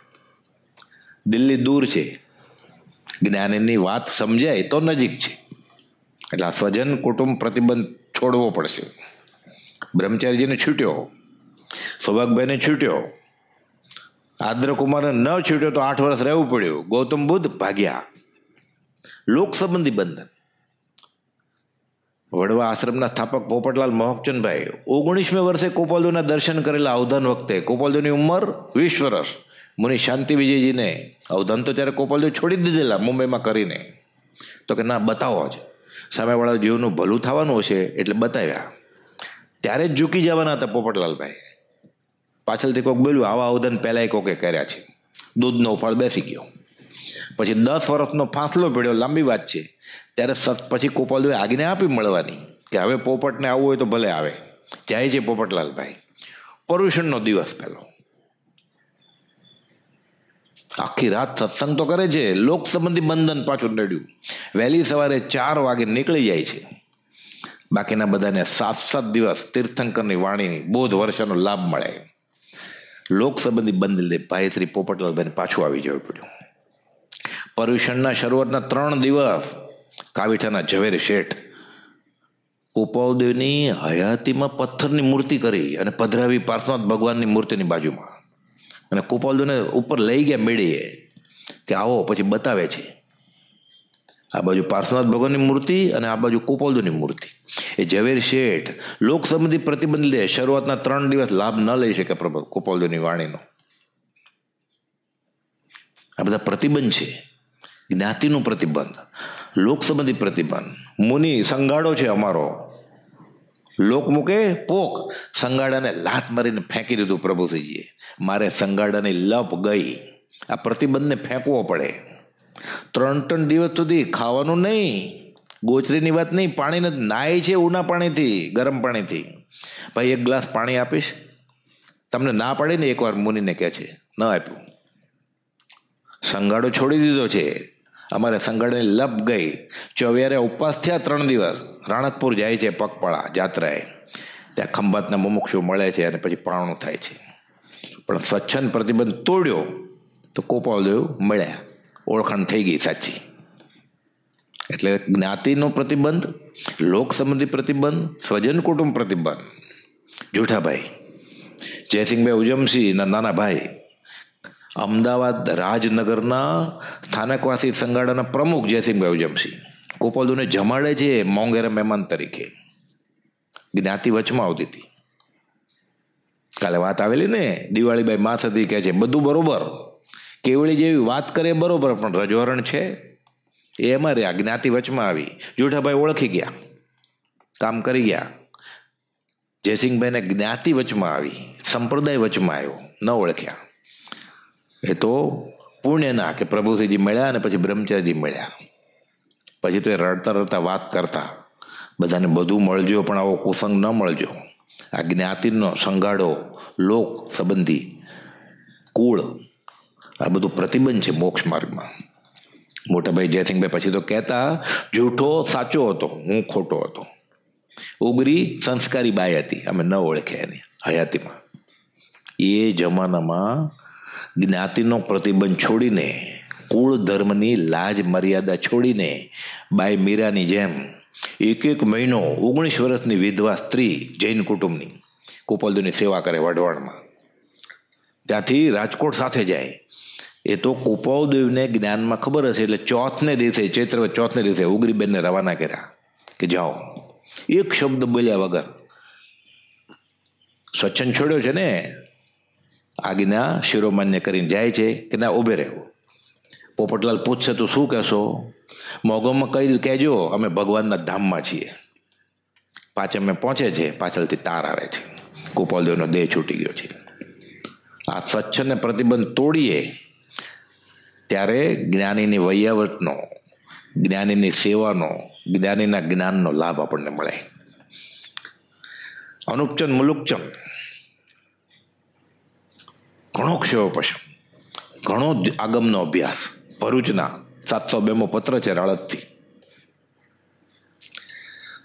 દિલ્હી દૂર છે જ્ઞાનની વાત સમજાય તો નજીક છે એટલે આ સ્વજન કુટુંબ પ્રતિબંધ છોડવો પડશે બ્રહ્મચારીજીને છૂટ્યો સૌભાગભાઈને છૂટ્યો આદ્રકુમારને ન છૂટ્યો તો આઠ વર્ષ રહેવું પડ્યું ગૌતમ બુદ્ધ ભાગ્યા લોક સંબંધી બંધન વડવા આશ્રમના સ્થાપક પોપટલાલ મોહકચંદભાઈ ઓગણીસમી વર્ષે કોપાલદેવના દર્શન કરેલા અવધાન વખતે કોપાલદેવની ઉંમર વીસ વર્ષ મુનિ શાંતિ વિજયજીને અવધાન તો ત્યારે કોપાલદેવ છોડી દીધેલા મુંબઈમાં કરીને તો કે ના બતાવો જ સામેવાળા જીવનું ભલું થવાનું હશે એટલે બતાવ્યા ત્યારે જ ઝૂકી જવાના હતા પોપટલાલભાઈ પાછળથી કોઈક બોલ્યું આવા આવેદન પહેલાંય કોકે કર્યા છે દૂધનો ઉફાળ બેસી ગયો પછી દસ વર્ષનો ફાંસલો પીડ્યો લાંબી વાત છે ત્યારે સત પછી ગોપાલદેવે આગને આપી મળવાની કે હવે પોપટને આવવું હોય તો ભલે આવે જાય છે પોપટલાલભાઈ પર્યુષણનો દિવસ પહેલો આખી રાત સત્સંગ તો કરે છે લોક સંબંધી બંધન પાછું નડ્યું વહેલી સવારે ચાર વાગે નીકળી જાય છે બાકીના બધાને સાત સાત દિવસ તીર્થંકરની વાણીની બોધ વર્ષનો લાભ મળે લોક સંબંધી બંધ લીધે ભાઈ શ્રી પોપટલાલભાઈને પાછું આવી જવું પડ્યું પર્યુષણના શરૂઆતના ત્રણ દિવસ કાવીઠાના ઝવેર શેઠ કોપાવદેવની હયાતીમાં પથ્થરની મૂર્તિ કરી અને પધરાવી પાર્થનાથ ભગવાનની મૂર્તિની બાજુમાં અને કૃપાલદોને ઉપર લઈ ગયા મેળીએ કે આવો પછી બતાવે છે આ બાજુ પાર્શ્વનાથ ભગવાનની મૂર્તિ અને આ બાજુ કુપોલદોની મૂર્તિ એ ઝવેર શેઠ લોક સંબંધી પ્રતિબંધ લે શરૂઆતના ત્રણ દિવસ લાભ ન લઈ શકે પ્રભુ કુપોલદોની વાણીનો આ બધા પ્રતિબંધ છે જ્ઞાતિનું પ્રતિબંધ લોક સંબંધી પ્રતિબંધ મુનિ સંગાડો છે અમારો લોક મૂકે પોક સંગાડાને લાત મારીને ફેંકી દીધું પ્રભુસિંહજીએ મારે સંગાડાની લપ ગઈ આ પ્રતિબંધને ફેંકવો પડે ત્રણ ત્રણ દિવસ સુધી ખાવાનું નહીં ગોચરીની વાત નહીં પાણીને નાય છે ઉના પાણીથી ગરમ પાણીથી ભાઈ એક ગ્લાસ પાણી આપીશ તમને ના પાડીને એકવાર મુનિને કહે છે ન આપ્યું સંગાડો છોડી દીધો છે અમારે સંગળની લપ ગઈ ચોવિયારે ઉપવાસ થયા ત્રણ દિવસ રાણકપુર જાય છે પગપાળા જાત્રાએ ત્યાં ખંભાતના મુમુક્ષુ મળે છે અને પછી પ્રાણું થાય છે પણ સ્વચ્છંદ પ્રતિબંધ તોડ્યો તો કોપાલદેવ મળ્યા ઓળખાણ થઈ ગઈ સાચી એટલે જ્ઞાતિનો પ્રતિબંધ લોક સંબંધી પ્રતિબંધ સ્વજન કુટુંબ પ્રતિબંધ જૂઠાભાઈ જયસિંહભાઈ ઉજમસિંહના નાના ભાઈ અમદાવાદ રાજનગરના સ્થાનકવાસી સંગાડાના પ્રમુખ જયસિંહભાઈ ઉજમસિંહ ગોપાલદુને જમાડે છે મોંઘેરા મહેમાન તરીકે જ્ઞાતિ વચમાં આવતી હતી કાલે વાત આવેલી ને દિવાળીબાઈ મા સતી કહે છે બધું બરોબર કેવળી જેવી વાત કરે બરોબર પણ રજવરણ છે એ અમારે આ જ્ઞાતિ વચમાં આવી જોઠાભાઈ ઓળખી ગયા કામ કરી ગયા જયસિંહભાઈને જ્ઞાતિ વચમાં આવી સંપ્રદાય વચમાં આવ્યો ન ઓળખ્યા એ તો પુણ્યના કે પ્રભુશ્રીજી મળ્યા અને પછી બ્રહ્મચર્યજી મળ્યા પછી તો એ રડતા રડતા વાત કરતા બધાને બધું મળજો પણ આવો કુસંગ ન મળજો આ જ્ઞાતિનો સંગાડો લોક સંબંધી કુળ આ બધું પ્રતિબંધ છે મોક્ષ માર્ગમાં મોટાભાઈ જયસિંહભાઈ પછી તો કહેતા જૂઠો સાચો હતો હું ખોટો હતો ઉગરી સંસ્કારી બાઈ હતી અમે ન ઓળખ્યા એની હયાતીમાં એ જમાનામાં જ્ઞાતિનો પ્રતિબંધ છોડીને કુળ ધર્મની લાજ મર્યાદા છોડીને બાઈ મીરાની જેમ એક એક મહિનો ઓગણીસ વર્ષની વિધવા સ્ત્રી જૈન કુટુંબની કુપલદુની સેવા કરે વઢવાણમાં ત્યાંથી રાજકોટ સાથે જાય એ તો કુપાવદેવને જ્ઞાનમાં ખબર હશે એટલે ચોથને દિવસે ચૈત્ર ચોથને દિવસે ઉગરીબેનને રવાના કર્યા કે જાઓ એક શબ્દ બોલ્યા વગર સ્વચ્છંદ છોડ્યો છે ને આજ્ઞા શિરોમાન્ય કરીને જાય છે કે ના ઊભે રહેવું પોપટલાલ પૂછશે તો શું કહેશો મોગમમાં કહી કહેજો અમે ભગવાનના ધામમાં છીએ પાછળ પાંચમે પહોંચે છે પાછળથી તાર આવે છે ગોપાલદેવનો દેહ છૂટી ગયો છે આ સ્વચ્છને પ્રતિબંધ તોડીએ ત્યારે જ્ઞાનીની વૈયાવટનો જ્ઞાનીની સેવાનો જ્ઞાનીના જ્ઞાનનો લાભ આપણને મળે અનુપચંદ મુલુકચંદ ઘણો ક્ષયોપશમ ઘણો જ આગમનો અભ્યાસ ભરૂચના સાતસો બેમો પત્ર છે રાળતથી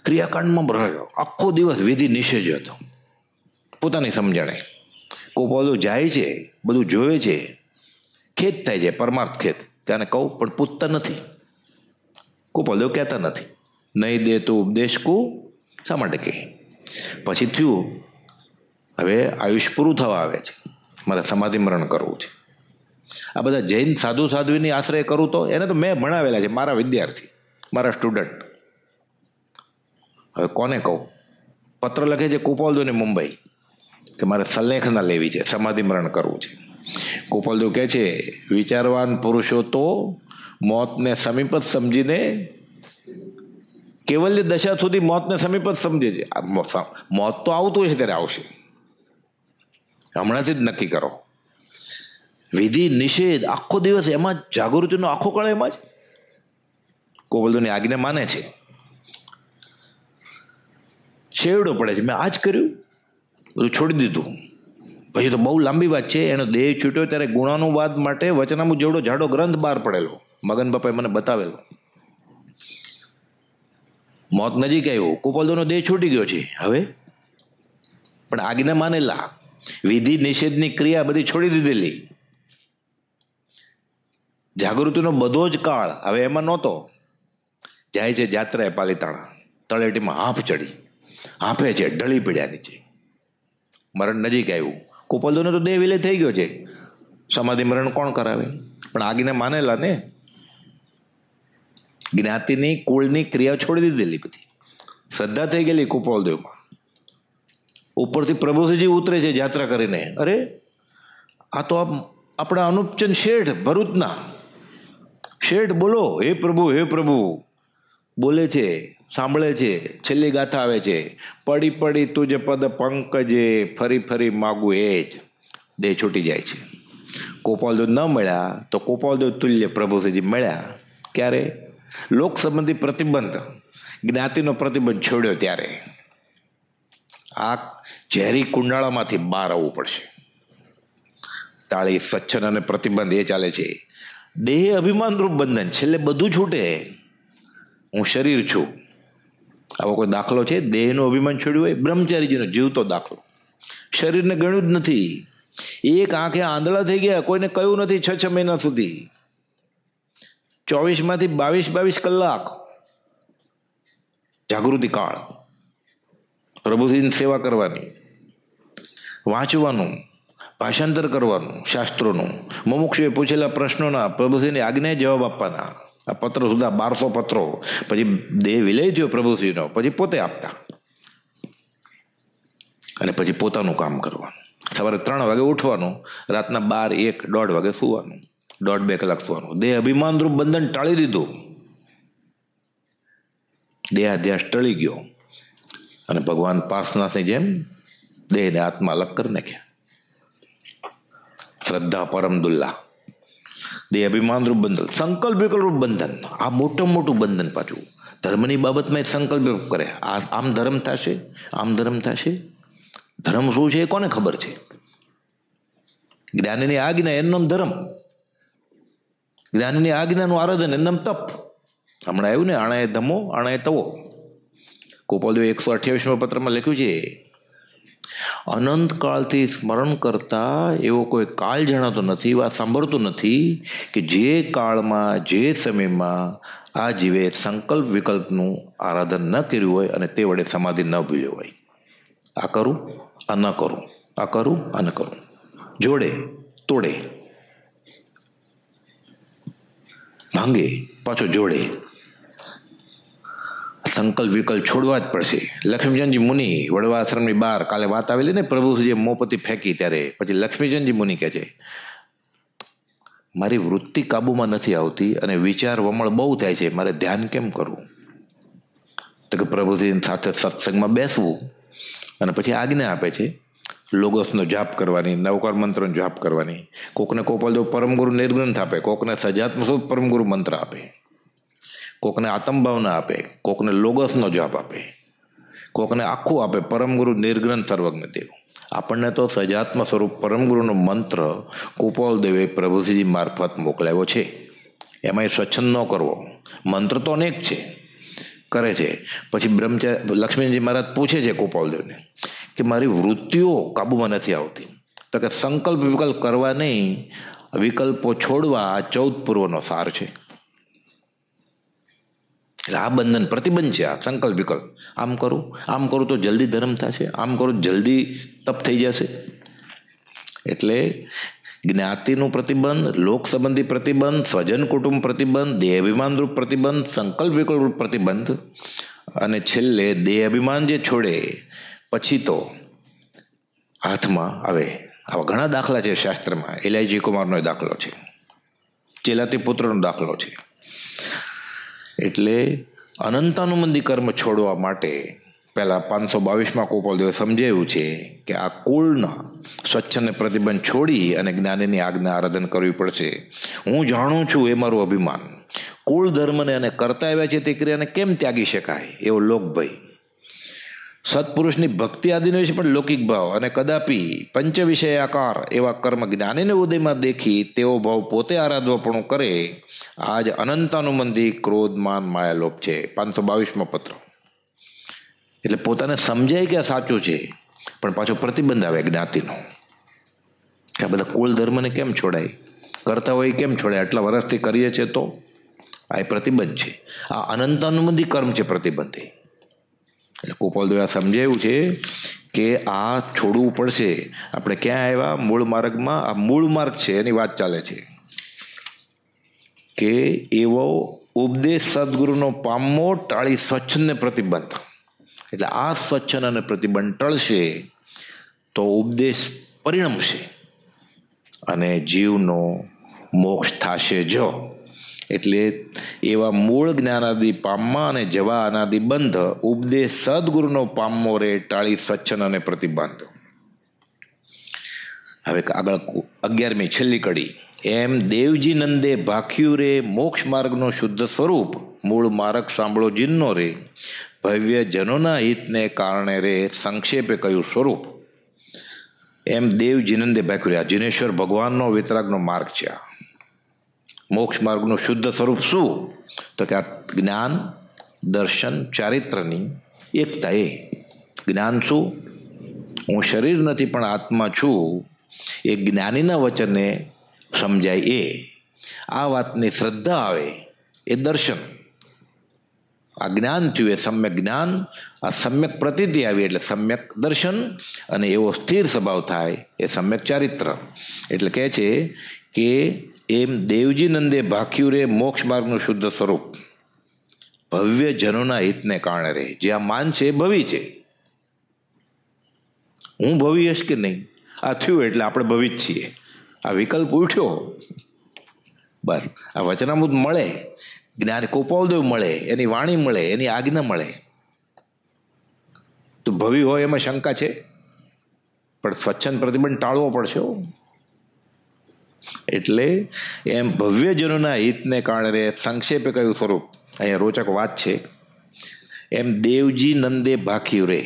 ક્રિયાકાંડમાં રહ્યો આખો દિવસ વિધિ નિષેજ હતો પોતાની સમજણે કોઈ બધું જાય છે બધું જોવે છે ખેત થાય છે પરમાર્થ ખેત તેને કહું પણ પૂછતા નથી કોપલો કહેતા નથી નહીં દે તો ઉપદેશ કો શા માટે કહે પછી થયું હવે આયુષ પૂરું થવા આવે છે મારે સમાધિમરણ કરવું છે આ બધા જૈન સાધુ સાધ્વીની આશ્રય કરું તો એને તો મેં ભણાવેલા છે મારા વિદ્યાર્થી મારા સ્ટુડન્ટ હવે કોને કહું પત્ર લખે છે ને મુંબઈ કે મારે સંલેખના લેવી છે સમાધિમરણ કરવું છે કુપાલદો કહે છે વિચારવાન પુરુષો તો મોતને સમીપ જ સમજીને કેવલ્ય દશા સુધી મોતને સમીપ જ સમજે છે મોત તો આવતું છે ત્યારે આવશે હમણાંથી જ નક્કી કરો વિધિ નિષેધ આખો દિવસ એમાં જ જાગૃતિનો આખો કાળ એમાં જ કોબલદોની આજ્ઞા માને છે છેવડો પડે છે મેં આ જ કર્યું બધું છોડી દીધું પછી તો બહુ લાંબી વાત છે એનો દેહ છૂટ્યો ત્યારે ગુણાનુવાદ માટે વચનામુ જેવડો જાડો ગ્રંથ બહાર પડેલો મગન બાપાએ મને બતાવેલો મોત નજીક આવ્યો કોપલદોનો દેહ છૂટી ગયો છે હવે પણ આજ્ઞા માનેલા વિધિ નિષેધની ક્રિયા બધી છોડી દીધેલી જાગૃતિનો બધો જ કાળ હવે એમાં નહોતો જાય છે જાત્રાએ પાલીતાણા તળેટીમાં હાંફ ચડી હાંફે છે ઢળી પીડ્યા નીચે મરણ નજીક આવ્યું કુપલદોને તો દેહ વિલે થઈ ગયો છે સમાધિ મરણ કોણ કરાવે પણ આગીને માનેલા ને જ્ઞાતિની કુળની ક્રિયા છોડી દીધેલી બધી શ્રદ્ધા થઈ ગયેલી કુપોલદેવમાં ઉપરથી પ્રભુસિંહજી ઉતરે છે યાત્રા કરીને અરે આ તો આપ આપણા અનુપચંદ શેઠ ભરૂચના શેઠ બોલો હે પ્રભુ હે પ્રભુ બોલે છે સાંભળે છે છેલ્લી ગાથા આવે છે પડી પડી તું જે પદ પંક જે ફરી ફરી માગું એ જ દેહ છૂટી જાય છે ગોપાલદેવ ન મળ્યા તો ગોપાલદેવ તુલ્ય પ્રભુસિંહજી મળ્યા ક્યારે લોક સંબંધી પ્રતિબંધ જ્ઞાતિનો પ્રતિબંધ છોડ્યો ત્યારે આ ઝેરી કુંડાળામાંથી બહાર આવવું પડશે તાળી સ્વચ્છન અને પ્રતિબંધ એ ચાલે છે દેહ અભિમાનરૂપ બંધન છેલ્લે બધું છૂટે હું શરીર છું આવો કોઈ દાખલો છે દેહનું અભિમાન છોડ્યું હોય બ્રહ્મચારીજીનો જીવતો દાખલો શરીરને ગણ્યું જ નથી એક આંખે આંધળા થઈ ગયા કોઈને કહ્યું નથી છ છ મહિના સુધી ચોવીસમાંથી બાવીસ બાવીસ કલાક જાગૃતિ કાળ પ્રભુજીની સેવા કરવાની વાંચવાનું ભાષાંતર કરવાનું શાસ્ત્રોનું મુમુક્ષુએ પૂછેલા પ્રશ્નોના પ્રભુજીની આજ્ઞાએ જવાબ આપવાના આ પત્ર સુધા બારસો પત્રો પછી દેહ વિલય થયો પ્રભુશ્રીનો પછી પોતે આપતા અને પછી પોતાનું કામ કરવાનું સવારે ત્રણ વાગે ઉઠવાનું રાતના બાર એક દોઢ વાગે સુવાનું દોઢ બે કલાક સુવાનું દેહ અભિમાનરૂપ બંધન ટાળી દીધું દેહાધ્યાસ ટળી ગયો અને ભગવાન પાર્શનાથની જેમ દેહને આત્મા અલગ કરી નાખ્યા શ્રદ્ધા પરમ દુલ્લા દેહ અભિમાનરૂપ બંધન સંકલ્પિક બંધન આ મોટું મોટું બંધન પાછું ધર્મની બાબતમાં સંકલ્પ કરે આ આમ ધર્મ થશે આમ ધર્મ થશે ધર્મ શું છે એ કોને ખબર છે જ્ઞાનની આજ્ઞા એમનો ધર્મ જ્ઞાનની આજ્ઞાનું આરાધન એમનામ તપ હમણાં આવ્યું ને અણાએ ધમો અણાએ તવો ગોપાલદેવ એકસો અઠ્યાવીસમાં પત્રમાં લખ્યું છે અનંત કાળથી સ્મરણ કરતા એવો કોઈ કાળ જણાતો નથી વાત સાંભળતો નથી કે જે કાળમાં જે સમયમાં આ જીવે સંકલ્પ વિકલ્પનું આરાધન ન કર્યું હોય અને તે વડે સમાધિ ન ભૂલ્યો હોય આ કરું આ ન કરું આ કરું આ ન કરું જોડે તોડે ભાંગે પાછો જોડે સંકલ્પ વિકલ્પ છોડવા જ પડશે લક્ષ્મીચંદજી મુનિ વડવા આશ્રમની બહાર કાલે વાત આવેલી ને જે મોપતી ફેંકી ત્યારે પછી લક્ષ્મીચંદજી મુનિ કહે છે મારી વૃત્તિ કાબૂમાં નથી આવતી અને વિચાર વમળ બહુ થાય છે મારે ધ્યાન કેમ કરવું તો કે પ્રભુજીની સાથે સત્સંગમાં બેસવું અને પછી આજ્ઞા આપે છે લોગસનો જાપ કરવાની નવકાર મંત્રનો જાપ કરવાની કોકને કોપલ જો પરમગુરુ નિર્ગ્રંથ આપે કોકને સજાત્મક પરમગુરુ મંત્ર આપે કોકને આત્મભાવના આપે કોકને લોગસનો જવાબ આપે કોકને આખું આપે પરમગુરુ નિર્ગ્રંથ સર્વજ્ઞ દેવ આપણને તો સજાત્મ સ્વરૂપ પરમગુરુનો મંત્ર કુપાલ દેવે પ્રભુશ્રીજી મારફત મોકલાવ્યો છે એમાંય સ્વચ્છંદ ન કરવો મંત્ર તો અનેક છે કરે છે પછી બ્રહ્મચાર લક્ષ્મીજી મહારાજ પૂછે છે દેવને કે મારી વૃત્તિઓ કાબૂમાં નથી આવતી તો કે સંકલ્પ વિકલ્પ કરવા નહીં વિકલ્પો છોડવા આ ચૌદ પૂર્વનો સાર છે એટલે પ્રતિબંધ છે આ સંકલ્પ વિકલ્પ આમ કરું આમ કરું તો જલ્દી ધર્મ થશે આમ કરું જલ્દી તપ થઈ જશે એટલે જ્ઞાતિનું પ્રતિબંધ લોક સંબંધી પ્રતિબંધ સ્વજન કુટુંબ પ્રતિબંધ દેહ અભિમાનરૂપ પ્રતિબંધ સંકલ્પ વિકલ્પ પ્રતિબંધ અને છેલ્લે દેહ અભિમાન જે છોડે પછી તો હાથમાં આવે આવા ઘણા દાખલા છે શાસ્ત્રમાં એલઆઈજી કુમારનો દાખલો છે ચેલાતી પુત્રનો દાખલો છે એટલે અનંતાનુબંધી કર્મ છોડવા માટે પહેલાં પાંચસો બાવીસમાં કોપલદેવે સમજાવ્યું છે કે આ કુળના સ્વચ્છને પ્રતિબંધ છોડી અને જ્ઞાનીની આજ્ઞા આરાધન કરવી પડશે હું જાણું છું એ મારું અભિમાન કુળ ધર્મને અને કરતા આવ્યા છે તે ક્રિયાને કેમ ત્યાગી શકાય એવો લોકભાઈ સત્પુરુષની ભક્તિ આદિનો વિશે પણ લૌકિક ભાવ અને કદાપી પંચ વિષય આકાર એવા કર્મ જ્ઞાનીને ઉદયમાં દેખી તેવો ભાવ પોતે આરાધવાપણું કરે આજ અનંતાનુબંધી ક્રોધ માન માયાલોપ છે પાંચસો બાવીસમાં પત્ર એટલે પોતાને સમજાય કે આ સાચું છે પણ પાછો પ્રતિબંધ આવે જ્ઞાતિનો કે આ બધા કુલ ધર્મને કેમ છોડાય કરતા હોય કેમ છોડાય આટલા વર્ષથી કરીએ છીએ તો આ એ પ્રતિબંધ છે આ અનંતાનુબંધી કર્મ છે પ્રતિબંધી એટલે ગોપાલ દવે સમજાવ્યું છે કે આ છોડવું પડશે આપણે ક્યાં આવ્યા મૂળ માર્ગમાં આ મૂળ માર્ગ છે એની વાત ચાલે છે કે એવો ઉપદેશ સદગુરુનો પામવો ટાળી સ્વચ્છને પ્રતિબંધ એટલે આ સ્વચ્છન અને પ્રતિબંધ ટળશે તો ઉપદેશ પરિણમશે અને જીવનો મોક્ષ થશે જો એટલે એવા મૂળ જ્ઞાનાદિ પામમાં અને જવા અનાદિ બંધ ઉપદેશ સદગુરુનો પામવો રે ટાળી સ્વચ્છન અને પ્રતિબંધ હવે આગળ અગિયારમી છેલ્લી કડી એમ દેવજી નંદે ભાખ્યું રે મોક્ષ માર્ગનું શુદ્ધ સ્વરૂપ મૂળ માર્ગ સાંભળો જીનનો રે ભવ્ય જનોના હિતને કારણે રે સંક્ષેપે કહ્યું સ્વરૂપ એમ દેવ જીનંદે ભાખ્યું રે આ જીનેશ્વર ભગવાનનો વિતરાગનો માર્ગ છે આ મોક્ષ માર્ગનું શુદ્ધ સ્વરૂપ શું તો કે આ જ્ઞાન દર્શન ચારિત્રની એકતા એ જ્ઞાન શું હું શરીર નથી પણ આત્મા છું એ જ્ઞાનીના વચને સમજાય એ આ વાતની શ્રદ્ધા આવે એ દર્શન આ જ્ઞાન થયું એ સમ્યક જ્ઞાન આ સમ્યક પ્રતિતિ આવી એટલે સમ્યક દર્શન અને એવો સ્થિર સ્વભાવ થાય એ સમ્યક ચારિત્ર એટલે કહે છે કે એમ દેવજી નંદે ભાખ્યું રે મોક્ષ માર્ગનું શુદ્ધ સ્વરૂપ ભવ્ય જનોના હિતને કારણે રહે જે આ માન છે એ ભવી છે હું ભવી હશ કે નહીં આ થયું એટલે આપણે ભવી જ છીએ આ વિકલ્પ ઉઠ્યો બસ આ વચનામૃત મળે જ્ઞાન કોપાલદેવ મળે એની વાણી મળે એની આજ્ઞા મળે તો ભવી હોય એમાં શંકા છે પણ સ્વચ્છંદ પ્રતિબંધ ટાળવો પડશે એટલે એમ ભવ્યજનોના હિતને કારણે સંક્ષેપે કયું સ્વરૂપ અહીંયા રોચક વાત છે એમ દેવજી નંદે ભાખ્યું રે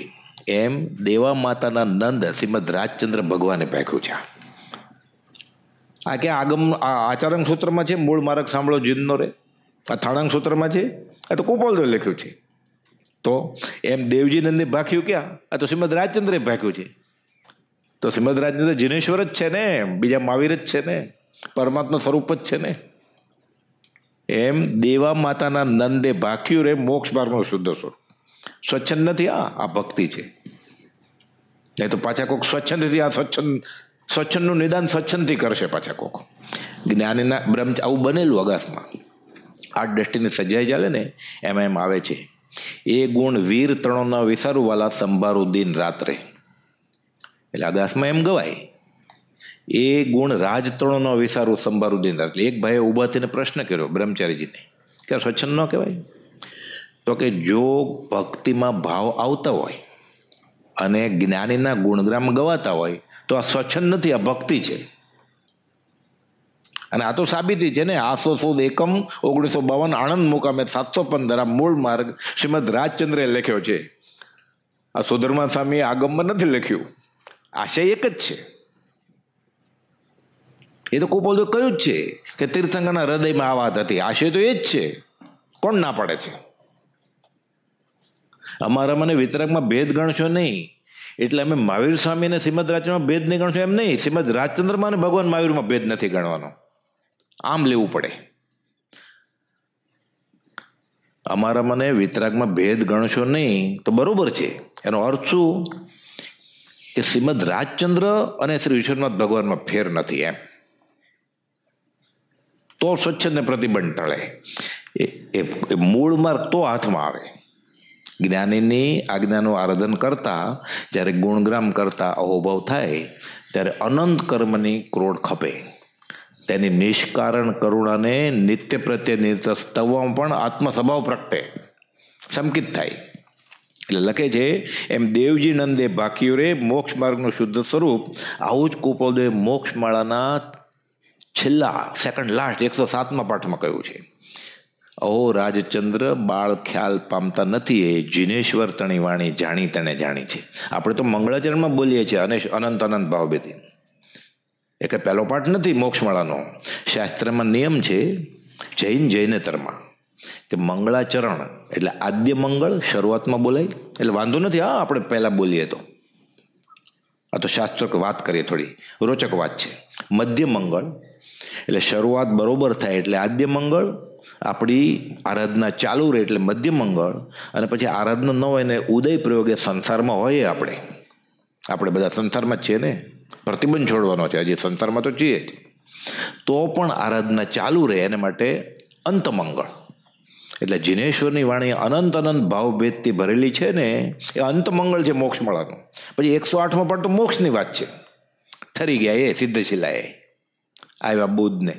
એમ દેવા માતાના નંદ શ્રીમદ રાજચંદ્ર ભગવાને ભાખ્યું છે આ કે આગમ આચારંગ સૂત્રમાં છે મૂળ માર્ગ સાંભળો જીનનો રે આ થાણાંગ સૂત્રમાં છે આ તો કુપોલદે લખ્યું છે તો એમ દેવજી નંદે ભાખ્યું ક્યાં આ તો શ્રીમદ રાજચંદ્રે ભાખ્યું છે તો સિમદરાજને તો જીનેશ્વર જ છે ને બીજા મહાવીર જ છે ને પરમાત્મા સ્વરૂપ જ છે ને એમ દેવા માતાના નંદે ભાખ્યું રે મોક્ષ માર્ગનું શુદ્ધ સ્વરૂપ સ્વચ્છંદ નથી આ આ ભક્તિ છે નહીં તો પાછા કોક સ્વચ્છંદથી આ સ્વચ્છંદ સ્વચ્છંદનું નિદાન સ્વચ્છંદથી કરશે પાછા કોક જ્ઞાનીના બ્રહ્મ આવું બનેલું અગાસમાં આ દ્રષ્ટિની સજાઈ ચાલે ને એમ એમ આવે છે એ ગુણ વીર ત્રણોના વિસારુવાલા સંભારું દિન રાત્રે એટલે આગાસમાં એમ ગવાય એ ગુણ રાજતણોનો વિસારું સંભારું દિન એટલે એક ભાઈએ ઊભા થઈને પ્રશ્ન કર્યો બ્રહ્મચારીજીને કે સ્વચ્છંદ ન કહેવાય તો કે જો ભક્તિમાં ભાવ આવતા હોય અને જ્ઞાનીના ગુણગ્રામ ગવાતા હોય તો આ સ્વચ્છંદ નથી આ ભક્તિ છે અને આ તો સાબિતી છે ને આસો સુદ એકમ ઓગણીસો બાવન આણંદ મુકામે સાતસો પંદર આ મૂળ માર્ગ શ્રીમદ રાજચંદ્રે લખ્યો છે આ સુધર્મા સ્વામીએ આગમમાં નથી લખ્યું આશય એક જ છે એ તો તો કયું જ છે કે તીર્થંકરના હૃદયમાં આ વાત હતી આશય તો એ જ છે કોણ ના પાડે છે અમારા મને વિતરકમાં ભેદ ગણશો નહીં એટલે અમે મહાવીર સ્વામી અને શ્રીમદ રાજચંદ્રમાં ભેદ નહીં ગણશો એમ નહીં શ્રીમદ રાજચંદ્રમાં અને ભગવાન મહાવીરમાં ભેદ નથી ગણવાનો આમ લેવું પડે અમારા મને વિતરાગમાં ભેદ ગણશો નહીં તો બરાબર છે એનો અર્થ શું કે શ્રીમદ રાજચંદ્ર અને શ્રી વિશ્વનાથ ભગવાનમાં ફેર નથી એમ તો સ્વચ્છંદ પ્રતિબંધ ટળે એ મૂળ માર્ગ તો હાથમાં આવે જ્ઞાનીની આજ્ઞાનું આરાધન કરતાં જ્યારે ગુણગ્રામ કરતાં અહોભાવ થાય ત્યારે અનંત કર્મની ક્રોડ ખપે તેની નિષ્કારણ કરુણાને નિત્ય પ્રત્યે નિરતસ્તવમાં પણ આત્મસ્વભાવ પ્રગટે સંકિત થાય એટલે લખે છે એમ દેવજી નંદે બાકીઓરે મોક્ષ માર્ગનું શુદ્ધ સ્વરૂપ આવું જ કુપોદે મોક્ષમાળાના છેલ્લા સેકન્ડ લાસ્ટ એકસો સાતમા પાઠમાં કહ્યું છે અહો રાજચંદ્ર બાળ ખ્યાલ પામતા નથી એ જીનેશ્વર તણી વાણી જાણી તણે જાણી છે આપણે તો મંગળાચરણમાં બોલીએ છીએ અને અનંત અનંત ભાવભેદી એ કે પહેલો પાઠ નથી મોક્ષમાળાનો શાસ્ત્રમાં નિયમ છે જૈન જૈનેતરમાં કે મંગળાચરણ એટલે આદ્ય મંગળ શરૂઆતમાં બોલાય એટલે વાંધો નથી હા આપણે પહેલાં બોલીએ તો આ તો શાસ્ત્ર વાત કરીએ થોડી રોચક વાત છે મધ્ય મંગળ એટલે શરૂઆત બરોબર થાય એટલે આદ્ય મંગળ આપણી આરાધના ચાલુ રહે એટલે મધ્ય મંગળ અને પછી આરાધના ન હોય ને ઉદય એ સંસારમાં હોઈએ આપણે આપણે બધા સંસારમાં જ છીએ ને પ્રતિબંધ છોડવાનો છે હજી સંસારમાં તો છીએ જ તો પણ આરાધના ચાલુ રહે એને માટે અંતમંગળ એટલે જિનેશ્વરની વાણી અનંત અનંત ભાવભેદથી ભરેલી છે ને એ અંતમંગળ છે મોક્ષ મળવાનું પછી એકસો આઠમાં પણ તો મોક્ષની વાત છે ઠરી ગયા એ સિદ્ધશિલાએ આવ્યા બુદ્ધને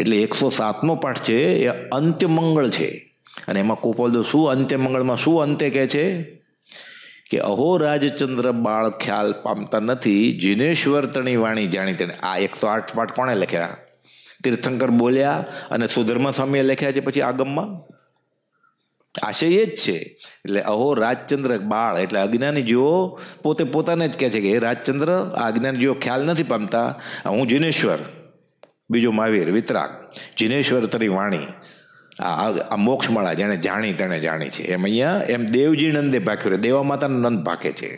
એટલે એકસો સાતમો પાઠ છે એ અંત્યમંગળ છે અને એમાં કોપલ તો શું અંત્યમંગળમાં શું અંતે કહે છે કે અહો રાજચંદ્ર બાળ ખ્યાલ પામતા નથી જિનેશ્વર તણી વાણી જાણી તેણે આ એકસો આઠ પાઠ કોણે લખ્યા તીર્થંકર બોલ્યા અને સુધર્મા સ્વામીએ લખ્યા છે પછી આગમમાં આશય એ જ છે એટલે અહો રાજચંદ્ર બાળ એટલે અજ્ઞાની જીવો પોતે પોતાને જ કહે છે કે હે રાજચંદ્ર આ અજ્ઞાની જેઓ ખ્યાલ નથી પામતા હું જીનેશ્વર બીજો મહાવીર વિતરાગ જીનેશ્વર તરી વાણી આ આ મોક્ષમાળા જેણે જાણી તેણે જાણી છે એમ અહીંયા એમ દેવજી નંદે ભાખ્યું દેવા માતાનો નંદ ભાખે છે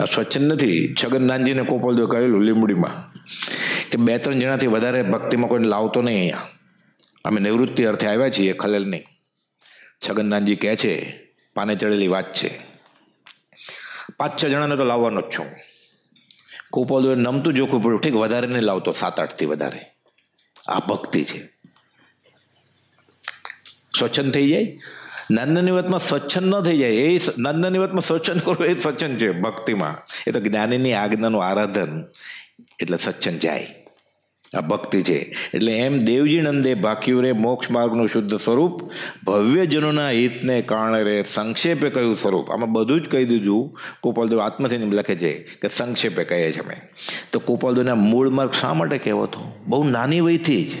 આ સ્વચ્છંદ નથી છગનદાનજીને કોપલદેવ કહેલું લીંબડીમાં કે બે ત્રણ જણાથી વધારે ભક્તિમાં કોઈને લાવતો નહીં અહીંયા અમે નિવૃત્તિ અર્થે આવ્યા છીએ ખલેલ નહીં છગનદાનજી કહે છે પાને ચડેલી વાત છે પાંચ છ જણાને તો લાવવાનો જ છું કોપલદેવે નમતું જોખવું પડ્યું ઠીક વધારે નહીં લાવતો સાત આઠથી વધારે આ ભક્તિ છે સ્વચ્છંદ થઈ જાય નાનની વાતમાં ન થઈ જાય એ નંદનિવતમાં વાતમાં સ્વચ્છન કરવું એ સ્વચ્છન છે ભક્તિમાં એ તો જ્ઞાનીની આજ્ઞાનું આરાધન એટલે સ્વચ્છન જાય આ ભક્તિ છે એટલે એમ દેવજી નંદે ભાક્યું રે મોક્ષ માર્ગનું શુદ્ધ સ્વરૂપ ભવ્યજનોના હિતને કારણે રે સંક્ષેપે કયું સ્વરૂપ આમાં બધું જ કહી દીધું ગોપાલદેવ આત્મથી લખે છે કે સંક્ષેપે કહીએ છીએ અમે તો ગોપાલદેવના મૂળ માર્ગ શા માટે કહેવો કહેવાતો બહુ નાની વયથી જ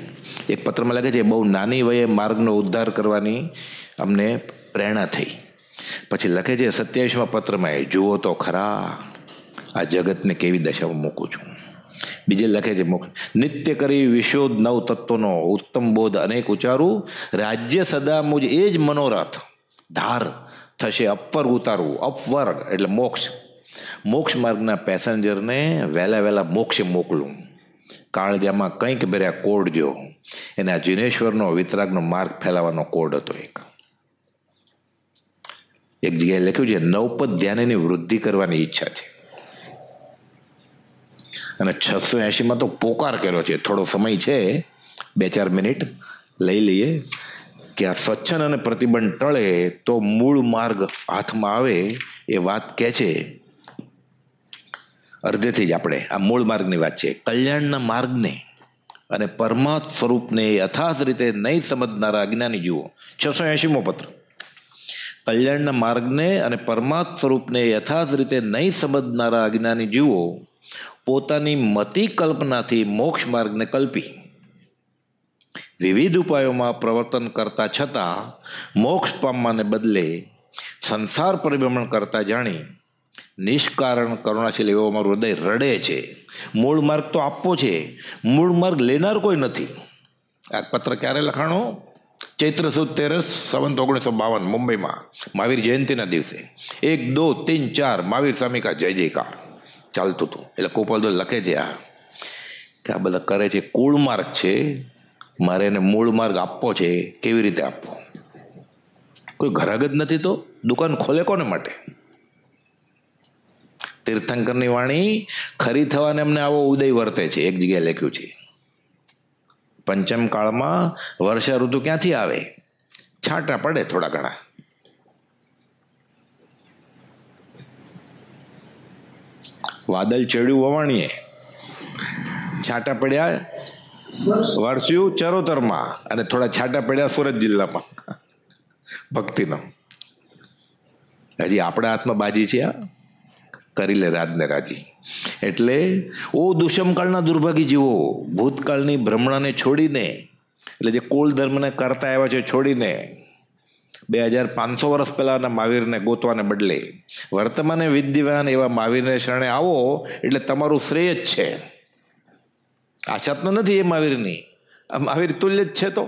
એક પત્રમાં લખે છે બહુ નાની વયે માર્ગનો ઉદ્ધાર કરવાની અમને પ્રેરણા થઈ પછી લખે છે સત્યાવીસમાં પત્રમાં એ જુઓ તો ખરા આ જગતને કેવી દશામાં મૂકું છું બીજે લખે છે નિત્ય કરી વિશોધ નવ તત્વનો ઉત્તમ બોધ અનેક ઉચારું રાજ્ય સદા મુજ એ જ મનોરથ ધાર થશે અપર ઉતારવું અપવર્ગ એટલે મોક્ષ મોક્ષ માર્ગના પેસેન્જરને વહેલા વહેલા મોક્ષે મોકલું કાળજામાં કંઈક ભર્યા કોડ જો એના જીનેશ્વરનો વિતરાગનો માર્ગ ફેલાવવાનો કોડ હતો એક એક જગ્યાએ લખ્યું છે નવપદ ધ્યાનની વૃદ્ધિ કરવાની ઈચ્છા છે અને છસો એંશીમાં તો પોકાર કર્યો છે થોડો સમય છે બે ચાર મિનિટ લઈ લઈએ કે આ સ્વચ્છન અને પ્રતિબંધ ટળે તો મૂળ માર્ગ હાથમાં આવે એ વાત કહે છે અર્ધેથી જ આપણે આ મૂળ માર્ગની વાત છે કલ્યાણના માર્ગને અને પરમાત્મ સ્વરૂપને યથાર્થ રીતે નહીં સમજનારા અજ્ઞાની જુઓ છસો એંશીમો પત્ર કલ્યાણના માર્ગને અને પરમાર્થ સ્વરૂપને યથાર્થ રીતે નહીં સમજનારા અજ્ઞાની જીવો પોતાની મતિ કલ્પનાથી મોક્ષ માર્ગને કલ્પી વિવિધ ઉપાયોમાં પ્રવર્તન કરતા છતાં મોક્ષ પામવાને બદલે સંસાર પરિભ્રમણ કરતા જાણી નિષ્કારણ કરુણાશીલ એવો અમારું હૃદય રડે છે મૂળ માર્ગ તો આપવો છે મૂળ માર્ગ લેનાર કોઈ નથી આ પત્ર ક્યારે લખાણો ચૈત્ર સુદ તેરસ સવંત ઓગણીસો બાવન મુંબઈમાં મહાવીર જયંતિના દિવસે એક દો તીન ચાર મહાવીર સ્વામી કા જય જયકાર ચાલતું હતું એટલે કોપાલદો લખે છે આ કે આ બધા કરે છે કુળ માર્ગ છે મારે એને મૂળ માર્ગ આપવો છે કેવી રીતે આપવો કોઈ ઘરાગ જ નથી તો દુકાન ખોલે કોને માટે તીર્થંકરની વાણી ખરી થવાને એમને આવો ઉદય વર્તે છે એક જગ્યાએ લખ્યું છે પંચમ કાળમાં વર્ષા ઋતુ ક્યાંથી આવે છાંટા પડે થોડા ઘણા વાદળ ચડ્યું વવાણીએ છાંટા પડ્યા વરસ્યું ચરોતરમાં અને થોડા છાંટા પડ્યા સુરત જિલ્લામાં ભક્તિનો હજી આપણા હાથમાં બાજી છે આ કરી લે રાજને રાજી એટલે ઓ દુષ્મકાળના દુર્ભાગી જીવો ભૂતકાળની ભ્રમણાને છોડીને એટલે જે કુલ ધર્મને કરતા આવ્યા છે છોડીને બે હજાર પાંચસો વર્ષ પહેલાંના મહાવીરને ગોતવાને બદલે વર્તમાને વિદ્યવાન એવા મહાવીરને શરણે આવો એટલે તમારું શ્રેય જ છે આશાત્મા નથી એ મહાવીરની આ મહાવીર તુલ્ય જ છે તો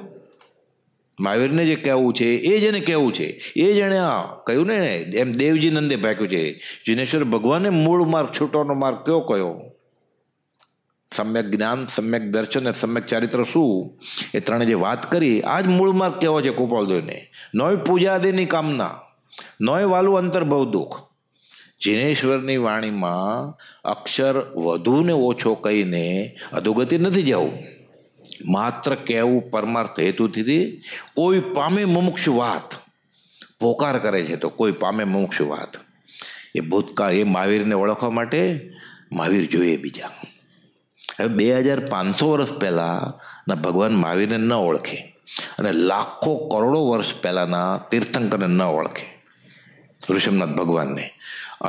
મહાવીરને જે કહેવું છે એ જ એને કહેવું છે એ જ આ કહ્યું ને એમ દેવજી નંદે ભાગ્યું છે જીનેશ્વર ભગવાને મૂળ માર્ગ છૂટવાનો માર્ગ કયો કયો સમ્યક જ્ઞાન સમ્યક દર્શન અને સમ્યક ચારિત્ર શું એ ત્રણે જે વાત કરી આ જ મૂળ માર્ગ કહેવો છે ગોપાલદેવને નોય પૂજાદિની કામના નોય વાલું અંતર્ભવ દુઃખ જીનેશ્વરની વાણીમાં અક્ષર વધુ ને ઓછો કહીને અધોગતિ નથી જવું માત્ર કહેવું પરમાર્થ હેતુથી કોઈ પામે મુમુક્ષ વાત પોકાર કરે છે તો કોઈ પામે મુમુક્ષ વાત એ ભૂતકાળ એ મહાવીરને ઓળખવા માટે મહાવીર જોઈએ બીજા હવે બે હજાર પાંચસો વર્ષ પહેલાંના ભગવાન મહાવીરને ન ઓળખે અને લાખો કરોડો વર્ષ પહેલાંના તીર્થંકરને ન ઓળખે ઋષભનાથ ભગવાનને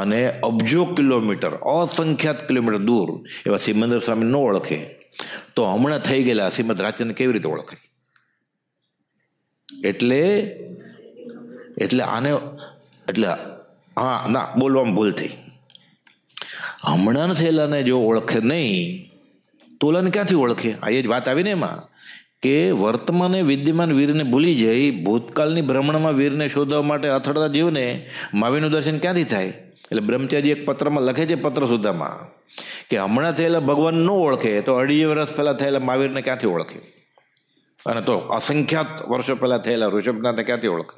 અને અબજો કિલોમીટર અસંખ્યાત કિલોમીટર દૂર એવા સિમંદર સ્વામી ન ઓળખે તો હમણાં થઈ ગયેલા શ્રીમદ રાજચંદ્ર કેવી રીતે ઓળખાય એટલે એટલે આને એટલે હા ના બોલવામાં ભૂલ થઈ હમણાં થયેલાને જો ઓળખે નહીં તો ક્યાંથી ઓળખે આ એ જ વાત આવીને એમાં કે વર્તમાને વિદ્યમાન વીરને ભૂલી જઈ ભૂતકાળની ભ્રમણમાં વીરને શોધવા માટે અથડતા જીવને માવીનું દર્શન ક્યાંથી થાય એટલે બ્રહ્મચારી એક પત્રમાં લખે છે પત્ર સુધામાં કે હમણાં થયેલા ભગવાન ન ઓળખે તો અઢી વર્ષ પહેલાં થયેલા મહાવીરને ક્યાંથી ઓળખે અને તો અસંખ્યાત વર્ષો પહેલાં થયેલા ઋષભનાથને ક્યાંથી ઓળખે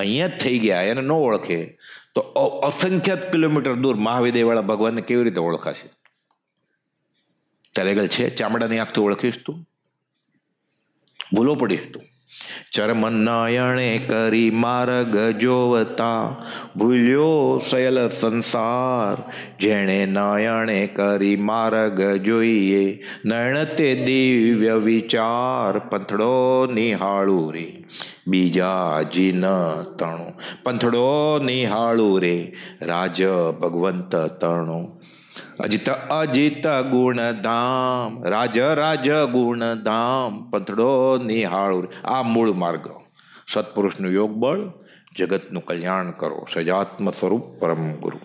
અહીંયા જ થઈ ગયા એને ન ઓળખે તો અસંખ્યાત કિલોમીટર દૂર મહાવિદયવાળા ભગવાનને કેવી રીતે ઓળખાશે ત્યારે આગળ છે ચામડાની આંખથી ઓળખીશ તું ભૂલો પડીશ તું ચરમનાયણે કરી માર્ગ જોવતા ભૂલ્યો સયલ સંસાર જેણે નાયણે કરી માર્ગ જોઈએ નયણ તે દિવ્ય વિચાર પંથડો નિહાળું રે બીજા જીન તણો પંથડો નિહાળું રે રાજ ભગવંત તણો અજિત અજિત ધામ રાજ રાજ ગુણ ધામ પંથડો નિહાળુર આ મૂળ માર્ગ સત્પુરુષનું યોગ બળ જગતનું કલ્યાણ કરો સજાત્મ સ્વરૂપ પરમ ગુરુ